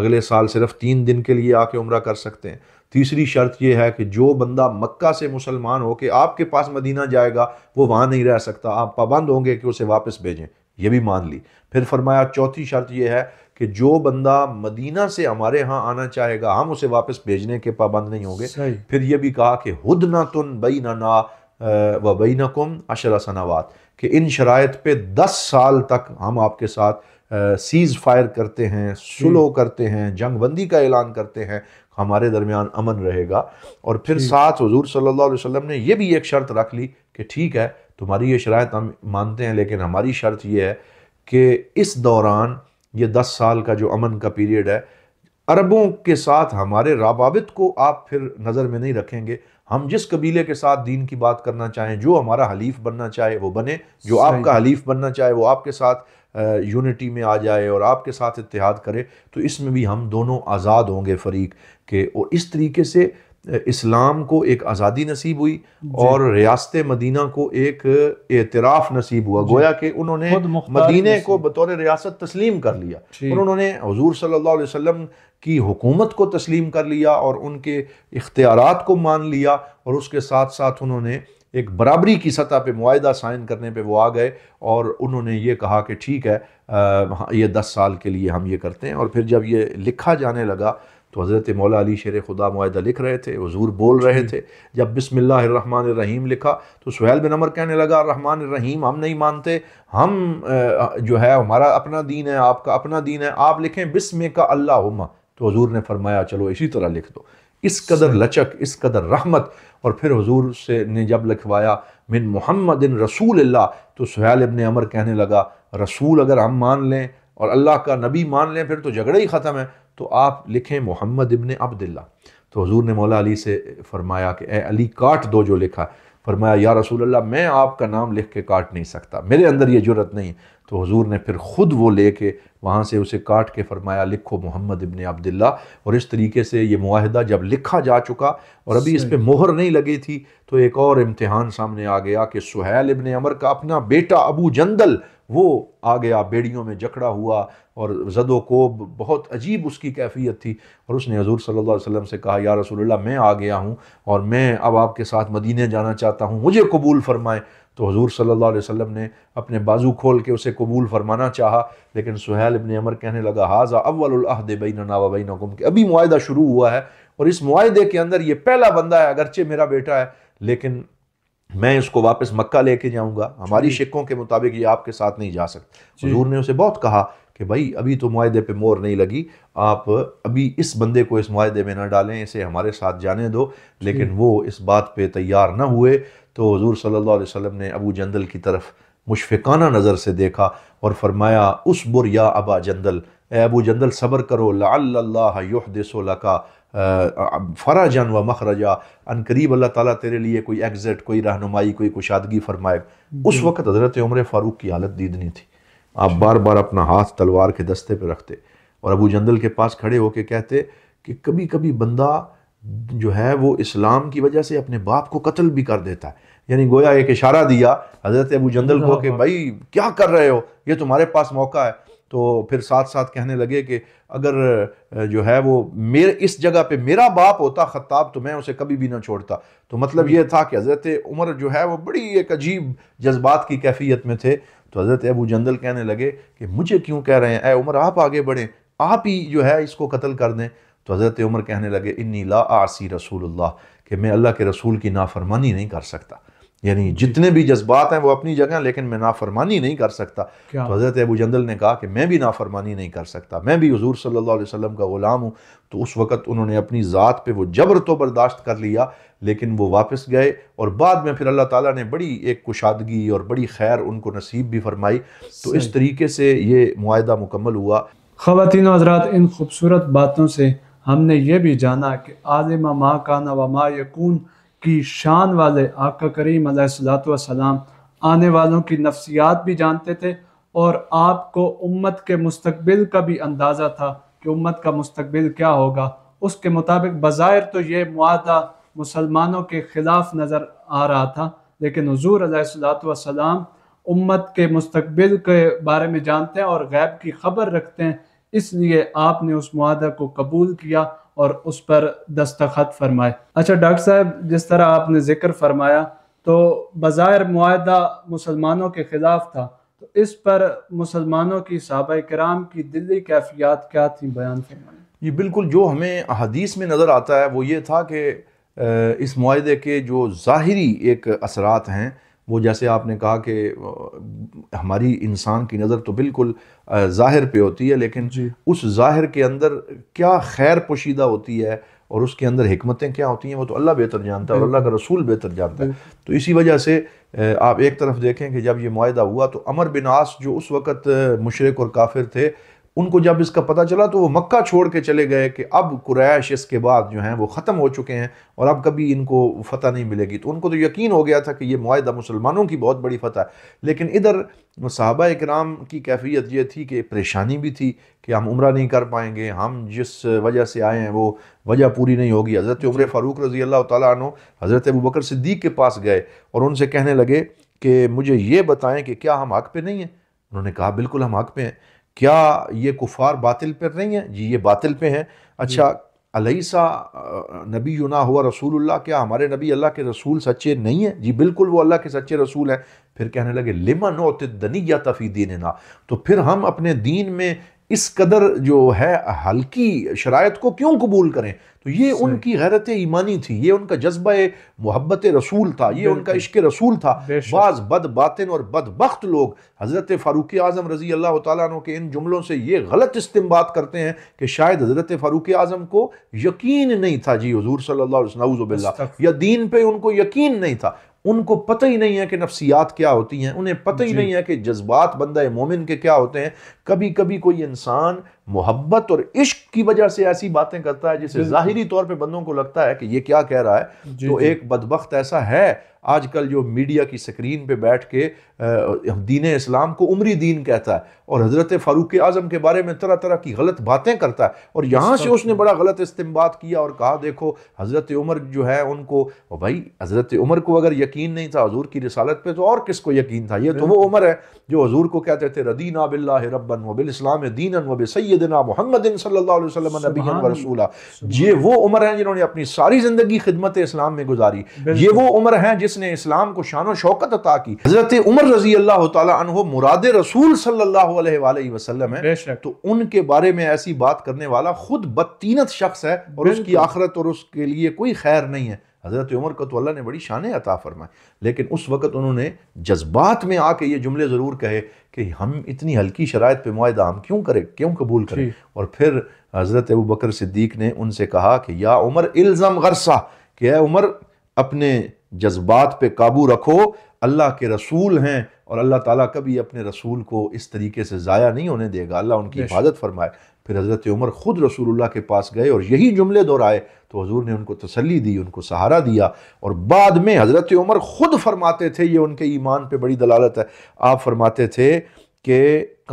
अगले साल सिर्फ तीन दिन के लिए आके उम्र कर सकते हैं तीसरी शर्त यह है कि जो बंदा मक्का से मुसलमान हो के आपके पास मदीना जाएगा वो वहाँ नहीं रह सकता आप पाबंद होंगे कि उसे वापस भेजें ये भी मान ली फिर फरमाया चौथी शर्त यह है कि जो बंदा मदीना से हमारे यहाँ आना चाहेगा हम उसे वापस भेजने के पाबंद नहीं होंगे फिर यह भी कहा कि हद ना तुन बई ना ना व बई ना कुम अशर सनावात कि इन शरात पर दस साल तक हम आपके साथ सीज़ फायर करते हैं सुलो करते हैं जंग बंदी का ऐलान करते हैं हमारे दरमियान अमन रहेगा और फिर साथ हजूर सल्ला वसम ने यह भी एक शर्त रख ली कि ठीक है तुम्हारी ये शरात हम मानते हैं लेकिन हमारी शर्त यह है कि इस दौरान ये दस साल का जो अमन का पीरियड है अरबों के साथ हमारे रवाबित को आप फिर नज़र में नहीं रखेंगे हम जिस कबीले के साथ दीन की बात करना चाहें जो हमारा हलीफ बनना चाहे वो बने जो आपका हलीफ बनना चाहे वो आपके साथ यूनिटी में आ जाए और आपके साथ इतिहाद करे तो इसमें भी हम दोनों आज़ाद होंगे फरीक के और इस तरीके से इस्लाम को एक आज़ादी नसीब हुई और रियासत मदीना को एक एतराफ़ नसीब हुआ गोया कि उन्होंने मदीने को बतौर रियासत तस्लीम कर लिया और उन्होंने हजूर सल्ला वसम की हुकूमत को तस्लीम कर लिया और उनके इख्तियार को मान लिया और उसके साथ साथ उन्होंने एक बराबरी की सतह पर माह साइन करने पर वो आ गए और उन्होंने ये कहा कि ठीक है आ, हाँ, ये दस साल के लिए हम ये करते हैं और फिर जब ये लिखा जाने लगा तो हज़रत मौला अली शेर खुदा माहा लिख रहे थे हजूर बोल रहे थे जब बिसमिल्लर रहीम लिखा तो सुहेल बिन अमर कहने लगा रहमान रहीम हम नहीं मानते हम जो है हमारा अपना दीन है आपका अपना दीन है आप लिखें बिसम का अल्लाह तो हजूर ने फरमाया चलो इसी तरह लिख दो इस कदर लचक इस कदर रहमत और फिर हजूर से ने जब लिखवाया मिन मोहम्मद इन रसूल तो सुहेल इबन अमर कहने लगा रसूल अगर हम मान लें और अल्लाह का नबी मान लें फिर तो झगड़ा ही ख़त्म है तो आप लिखें मोहम्मद इबन अब्दुल्ला तो हजूर ने मौला अली से फरमाया कि ए अली काट दो जो लिखा फरमाया या रसूल अल्लाह मैं आपका नाम लिख के काट नहीं सकता मेरे अंदर ये जरूरत नहीं तो हजूर ने फिर ख़ुद वो ले के वहाँ से उसे काट के फरमाया लिखो मोहम्मद इबन अब्दुल्ला और इस तरीके से ये माहदा जब लिखा जा चुका और अभी इस पर मोहर नहीं लगी थी तो एक और इम्तहान सामने आ गया कि सुहैल इबन अमर का अपना बेटा अबू जंदल वो आ गया बेड़ियों में जकड़ा हुआ और जद कोब बहुत अजीब उसकी कैफियत थी और उसने हजूर सल्लल्लाहु अलैहि वसल्लम से कहा या रसूलुल्लाह मैं आ गया हूँ और मैं अब आपके साथ मदीने जाना चाहता हूँ मुझे कबूल फरमाएँ तो हजूर सल्ला वसम ने अपने बाजू खोल के उसे कबूल फरमाना चाहा लेकिन सुहैल इबन अमर कहने लगा हाजा अव्वलहद बैन नावा बैन के अभी माहा शुरू हुआ है और इस मुआदे के अंदर ये पहला बंदा है अगरचे मेरा बेटा है लेकिन मैं उसको वापस मक्का लेके जाऊंगा हमारी शिक्कों के मुताबिक ये आपके साथ नहीं जा सकता हजूर ने उसे बहुत कहा कि भाई अभी तो माहदे पे मोर नहीं लगी आप अभी इस बंदे को इस माहदे में ना डालें इसे हमारे साथ जाने दो लेकिन वो इस बात पे तैयार ना हुए तो हजूर सल्लल्लाहु अलैहि वसल्लम ने अबू जंदल की तरफ मुशफ़ाना नज़र से देखा और फरमाया उस बुर या अबा जंदल ए अबू जंदल सब्र करो युह युहदिसो लका फ़राजन व मखरजा अनकरीब अल्लाह ताला तेरे लिए कोई एग्ज़िट कोई रहनुमाई कोई कुशादगी फरमाए उस वक्त हज़रत उम्र फ़ारूक की हालत दीदनी थी आप बार बार अपना हाथ तलवार के दस्ते पर रखते और अबू जंदल के पास खड़े होके कहते कि कभी कभी बंदा जो है वो इस्लाम की वजह से अपने बाप को कत्ल भी कर देता है यानी गोया एक इशारा दिया हज़रत अबू जंदल को कि हाँ। भाई क्या कर रहे हो ये तुम्हारे पास मौका है तो फिर साथ साथ कहने लगे कि अगर जो है वो मेरे इस जगह पे मेरा बाप होता ख़त्ताब तो मैं उसे कभी भी ना छोड़ता तो मतलब हम्म। ये था कि हज़रत उमर जो है वो बड़ी एक अजीब जज्बात की कैफियत में थे तो हज़रत अबू जंदल कहने लगे कि मुझे क्यों कह रहे हैं ए उमर आप आगे बढ़ें आप ही जो है इसको कत्ल कर दें तो हज़रत उमर कहने लगे इन्नी ला आसी रसूलुल्लाह कि मैं अल्लाह के रसूल की नाफरमानी नहीं कर सकता यानी जितने भी जज्बात हैं वो अपनी जगह लेकिन मैं नाफरमानी नहीं कर सकता तो हज़रत अबू जंदल ने कहा कि मैं भी नाफरमानी नहीं कर सकता मैं भी हजूर सल्ला वसम का ग़ुलाम हूँ तो उस वक़्त उन्होंने अपनी ज़ात पर वो जबर तो बर्दाश्त कर लिया लेकिन वो वापस गए और बाद में फिर अल्लाह ताला ने बड़ी एक कुशादगी और बड़ी खैर उनको नसीब भी फरमाई तो इस तरीके से ये माह मुकम्मल हुआ ख़वान हजरात इन खूबसूरत बातों से हमने ये भी जाना कि आज माँ काना व माँ यकून की शान वाले आका करीम सलाम आने वालों की नफ्सियात भी जानते थे और आपको उम्मत के मुस्तबिल का भी अंदाज़ा था कि उम्मत का मुस्तबिल क्या होगा उसके मुताबिक बज़ाहिर तो ये माहा मुसलमानों के ख़िलाफ़ नज़र आ रहा था लेकिन हजूर सलाम उम्मत के मुस्तबिल के बारे में जानते हैं और गैब की खबर रखते हैं इसलिए आपने उस मुआदा को कबूल किया और उस पर दस्तखत फरमाए अच्छा डॉक्टर साहब जिस तरह आपने जिक्र फरमाया तो बाज़ाहिर माहा मुसलमानों के ख़िलाफ़ था तो इस पर मुसलमानों की सहाबा कराम की दिल्ली कैफियत क्या थी बयान फरमाए ये बिल्कुल जो हमें हदीस में नज़र आता है वो ये था कि इस माहे के जो ज़ाहरी एक असरात हैं वो जैसे आपने कहा कि हमारी इंसान की नज़र तो बिल्कुल ज़ाहिर पे होती है लेकिन उस ज़ाहिर के अंदर क्या खैर पोशीदा होती है और उसके अंदर हमतें क्या होती हैं वो तो अल्लाह बेहतर जानता है और अल्लाह का रसूल बेहतर जानता है तो इसी वजह से आप एक तरफ देखें कि जब ये माहा हुआ तो अमर बिनास जो उस वक़्त मुशरक और काफिर थे उनको जब इसका पता चला तो वो मक्का छोड़ के चले गए कि अब कुरैश इसके बाद जो हैं वो ख़त्म हो चुके हैं और अब कभी इनको फ़तह नहीं मिलेगी तो उनको तो यकीन हो गया था कि ये माहा मुसलमानों की बहुत बड़ी फ़तह है लेकिन इधर साहबा इक्राम की कैफियत ये थी कि परेशानी भी थी कि हम उम्र नहीं कर पाएंगे हम जिस वजह से आए हैं वो वजह पूरी नहीं होगी हज़रत उम्र फ़ारूक रज़ी अल्लाह तु हज़रत अबू बकर सिद्दीक के पास गए और उनसे कहने लगे कि मुझे ये बताएं कि क्या हम हक़ पे नहीं हैं उन्होंने कहा बिल्कुल हम हक़ पे हैं क्या ये कुफार बातिल पर नहीं है जी ये बातिल पे हैं अच्छा अलईसा नबी युना हुआ रसूल क्या हमारे नबी अल्लाह के रसूल सच्चे नहीं हैं जी बिल्कुल वो अल्लाह के सच्चे रसूल हैं फिर कहने लगे लिमा या तफ़ी दीन ना तो फिर हम अपने दीन में इस कदर जो है हल्की शरात को क्यों कबूल करें तो ये उनकी गैरत ईमानी थी ये उनका जज्बा मोहब्बत रसूल था ये उनका इश्क रसूल था बाज़ बद बातिन और बदबخت लोग हज़रत फ़ारूक आज़म रज़ी अल्लाह तु के इन जुमलों से ये गलत इस्तेमाल करते हैं कि शायद हज़रत फ़ारूक आज़म को यकीन नहीं था जी हजूर सल्ला या दीन पर उनको यकीन नहीं था उनको पता ही नहीं है कि नफ्सियात क्या होती हैं उन्हें पता ही नहीं है कि जज्बात बंदा मोमिन के क्या होते हैं कभी कभी कोई इंसान मोहब्बत और इश्क की वजह से ऐसी बातें करता है जिसे ज़ाहिरी तौर पर बंदों को लगता है कि ये क्या कह रहा है तो एक बदबक ऐसा है आजकल जो मीडिया की स्क्रीन पे बैठ के दीन इस्लाम को उमरी दीन कहता है और हज़रत फ़ारूक आज़म के बारे में तरह तरह की गलत बातें करता है और यहाँ से उसने बड़ा गलत इस्तेमाल किया और कहा देखो हज़रत उमर जो है उनको भाई हज़रत उमर को अगर यकीन नहीं था हजूर की रिसालत पे तो और किस को यकीन था ये तो वो उमर है जो हजूर को कहते थे रदीना बिल्ला रब वबिलस्लाम दीन वब सैदना मोहम्मद रसूल ये वो उम्र हैं जिन्होंने अपनी सारी ज़िंदगी खिदमत इस्लाम में गुजारी ये वो उम्र हैं जिसने इस्लाम को शान शौकत अता की हज़रत उमर रजी अल्लाह तहो मुराद रसूल सल्लल्लाहु अलैहि वसल्लम है तो उनके बारे में ऐसी बात करने वाला खुद बदतीनत शख्स है और उसकी आखरत और उसके लिए कोई खैर नहीं है हज़रत उमर को तो अल्लाह ने बड़ी शान अता फरमाए लेकिन उस वक़्त उन्होंने जज्बात में आके ये जुमले ज़रूर कहे कि हम इतनी हल्की शराइ पर माह हम क्यों करें क्यों कबूल करें और फिर हज़रत अबू बकर सिद्दीक ने उनसे कहा कि या उमर इल्ज़म गरसा कि उमर अपने जज्बात पे काबू रखो अल्लाह के रसूल हैं और अल्लाह ताला कभी अपने रसूल को इस तरीके से ज़ाया नहीं होने देगा अल्लाह उनकी हिफाजत फरमाए फिर हज़रत उमर ख़ुद रसूलुल्लाह के पास गए और यही जुमले दोहराए तो हजूर ने उनको तसली दी उनको सहारा दिया और बाद में हज़रत उमर ख़ुद फरमाते थे ये उनके ईमान पर बड़ी दलालत है आप फरमाते थे कि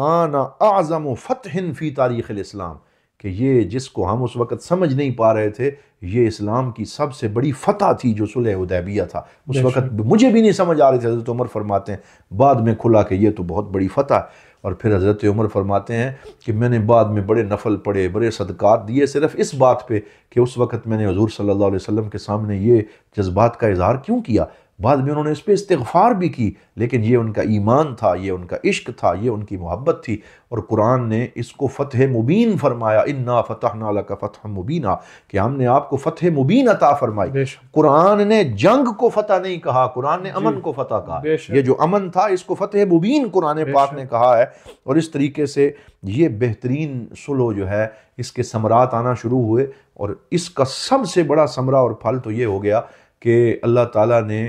काना आज़म फ़तहन फ़ी तारीख़ इस्लाम कि ये जिसको हम उस वक़्त समझ नहीं पा रहे थे ये इस्लाम की सबसे बड़ी फ़तह थी जो सुलह उदैबिया था उस वक़्त मुझे भी नहीं समझ आ रही थी हज़रत उमर फरमाते हैं बाद में खुला कि ये तो बहुत बड़ी फ़तह और फिर हज़रत उमर फरमाते हैं कि मैंने बाद में बड़े नफल पढ़े बड़े सदक़ात दिए सिर्फ़ इस बात पे कि उस वक़्त मैंने हजूर सल्लल्लाहु अलैहि वसल्लम के सामने ये जज्बात का इजहार क्यों किया बाद में उन्होंने इस पर इस्तफार भी की लेकिन ये उनका ईमान था ये उनका इश्क था ये उनकी मोहब्बत थी और कुरान ने इसको फ़तह मुबीन फरमाया इन्ना फ़तह नाला का फ़तह मुबीना कि हमने आपको फ़तह मुबीन अता फरमाई कुरान ने जंग को फ़तह नहीं कहा कुरान ने अमन को फ़तह कहा ये जो अमन था इसको फ़तह मुबीन कुरान पाक ने कहा है और इस तरीके से ये बेहतरीन सुलो जो है इसके समरात आना शुरू हुए और इसका सबसे बड़ा समरा और फल तो ये हो गया कि अल्लाह ताला ने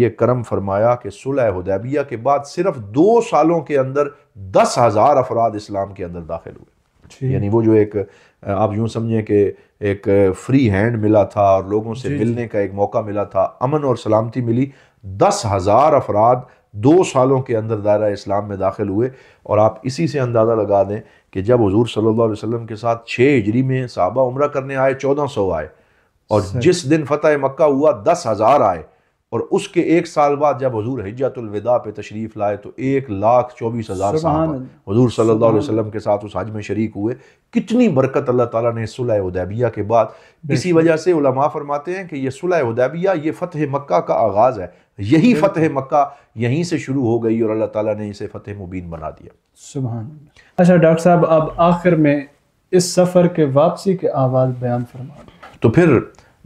यह करम फरमाया कि सुलह हदैबिया के बाद सिर्फ दो सालों के अंदर दस हज़ार अफराद इस्लाम के अंदर दाखिल हुए यानी वो जो एक आप यूँ समझें कि एक फ्री हैंड मिला था और लोगों से मिलने का एक मौका मिला था अमन और सलामती मिली दस हज़ार अफराद दो सालों के अंदर दायरा इस्लाम में दाखिल हुए और आप इसी से अंदाज़ा लगा दें कि जब हजूर सल्ला वसम के साथ छः हिजरी में साहबा उम्र करने आए चौदह सौ आए और जिस दिन फतह मक्का हुआ दस हज़ार आए और उसके एक साल बाद जब हजूर हजतुलविदा पे तशरीफ़ लाए तो एक लाख चौबीस हज़ार हजूर सल्ला वसम के साथ उस हज में शरीक हुए कितनी बरकत अल्लाह ताला ने सुलह उदैबिया के बाद इसी वजह से उलमा फरमाते हैं कि ये सुलह उदैबिया ये फ़तह मक्का का आगाज़ है यही फ़तह मक्का यहीं से शुरू हो गई और अल्लाह ताला ने इसे फतेह मुबीन बना दिया सुबह अच्छा डॉक्टर साहब अब आखिर में इस सफ़र के वापसी के आवाज़ बयान फरमा तो फिर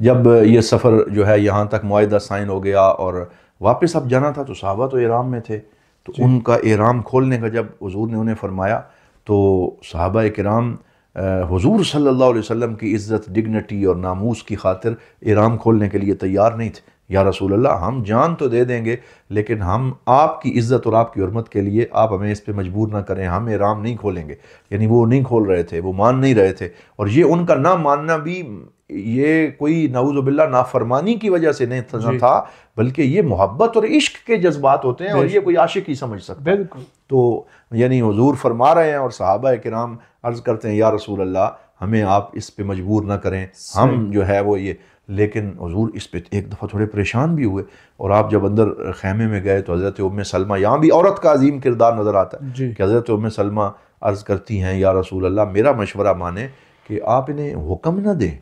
जब ये सफ़र जो है यहाँ तक माहा साइन हो गया और वापस अब जाना था तो साहबा तो एराम में थे तो उनका इराम खोलने का जब हजूर ने उन्हें फरमाया तो साहबा कराम हजूर सल्ला वसम की इज़्ज़त डिग्निटी और नामूस की खातिर एराम खोलने के लिए तैयार नहीं थे या रसूल अल्लाह हम जान तो दे देंगे लेकिन हम आपकी इज़्ज़त और आपकी हरमत के लिए आप हमें इस पर मजबूर ना करें हम एराम नहीं खोलेंगे यानी वो नहीं खोल रहे थे वो मान नहीं रहे थे और ये उनका ना मानना भी ये कोई नाउजबिल्ला नाफरमानी की वजह से नहीं था, था बल्कि ये मोहब्बत और इश्क के जज्बात होते हैं और ये कोई आशिक ही समझ सकता है तो यानी हजूर फरमा रहे हैं और साहबा कराम अर्ज़ करते हैं या रसूल अल्लाह हमें आप इस पर मजबूर ना करें हम जो है वो ये लेकिन हजूर इस पर एक दफ़ा थोड़े परेशान भी हुए और आप जब अंदर खैमे में गए तो हज़रत उम सलमा यहाँ भी औरत का अजीम किरदार नज़र आता है कि हज़रत उम सलमा अर्ज़ करती हैं या रसूल अल्लाह मेरा मशवरा माने कि आप इन्हें हुक्म ना दें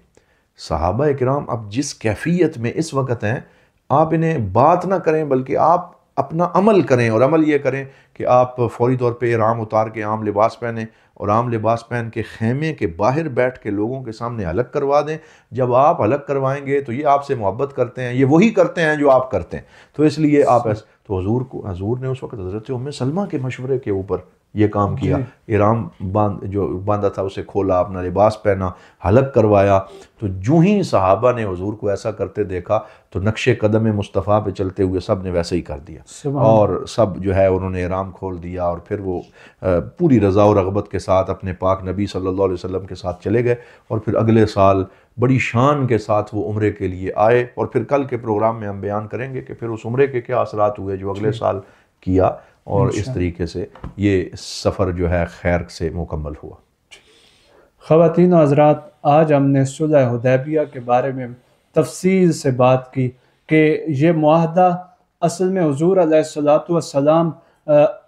सहाबा इक्राम अब जिस कैफियत में इस वक्त हैं आप इन्हें बात ना करें बल्कि आप अपना अमल करें और अमल ये करें कि आप फौरी तौर पर राम उतार के आम लिबास पहने और आम लिबास पहन के खेमे के बाहर बैठ के लोगों के सामने अलग करवा दें जब आप अलग करवाएंगे तो ये आपसे मोहब्बत करते हैं ये वही करते हैं जो आप करते हैं तो इसलिए आप ऐसे तो हजूर को हजूर ने उस वक्त हज़रत उम्मे सलमा के मशवरे के ऊपर ये काम किया इराम बांध जो बांधा था उसे खोला अपना लिबास पहना हलक करवाया तो जूँ ही साहबा ने हजूर को ऐसा करते देखा तो नक्श कदम मुस्तफ़ा पे चलते हुए सब ने वैसे ही कर दिया और सब जो है उन्होंने इराम खोल दिया और फिर वो पूरी रज़ा और रगबत के साथ अपने पाक नबी सल्ला वसम के साथ चले गए और फिर अगले साल बड़ी शान के साथ वो उम्र के लिए आए और फिर कल के प्रोग्राम में हम बयान करेंगे कि फिर उस उम्र के क्या असरात हुए जो अगले साल किया और इस अच्छा। तरीके से ये सफ़र जो है खैर से मुकम्मल हुआ ख़वान हजरात आज हमने सुलह हदैबिया के बारे में तफसील से बात की कि ये माहदा असल में हजूर सलाम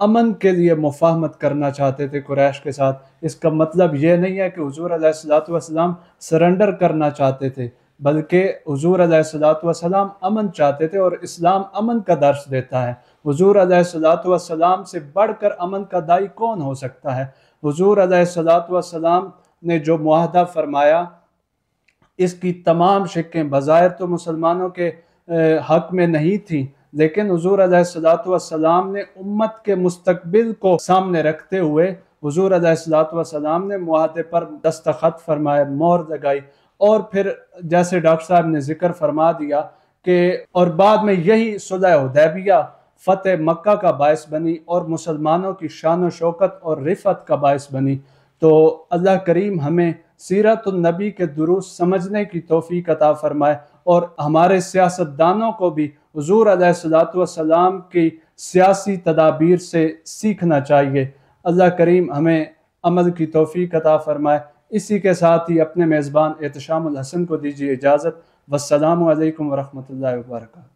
अमन के लिए मुफाहमत करना चाहते थे कुरैश के साथ इसका मतलब ये नहीं है कि हजूर सलाम सरेंडर करना चाहते थे बल्कि हजूर सलाम अमन चाहते थे और इस्लाम अमन का दर्श देता है हजूर सलाम से बढ़कर अमन का दाई कौन हो सकता है हजूर सलाम ने जो माहदा फरमाया इसकी तमाम शिकें बज़ाहिर तो मुसलमानों के हक में नहीं थी लेकिन हजूर सलाम ने उम्मत के मुस्तबिल को सामने रखते हुए हजूर सलाम ने माहे पर दस्तखत फरमाए मोहर लगाई और फिर जैसे डॉक्टर साहब ने जिक्र फरमा दिया कि और बाद में यही उदैबिया फ़तेह मक्का का बायस बनी और मुसलमानों की शान शौकत और रिफत का बायस बनी तो अल्लाह करीम हमें सीरत नबी के दुरुस्त समझने की तोफ़ी अता फ़रमाए और हमारे सियासतदानों को भी हजूर सलाम की सियासी तदाबीर से सीखना चाहिए अल्लाह करीम हमें अमल की तोहफ़ी अता फ़रमाए इसी के साथ ही अपने मेज़बान एहतशाम हसन को दीजिए इजाज़त वालकम वरहमल वर्का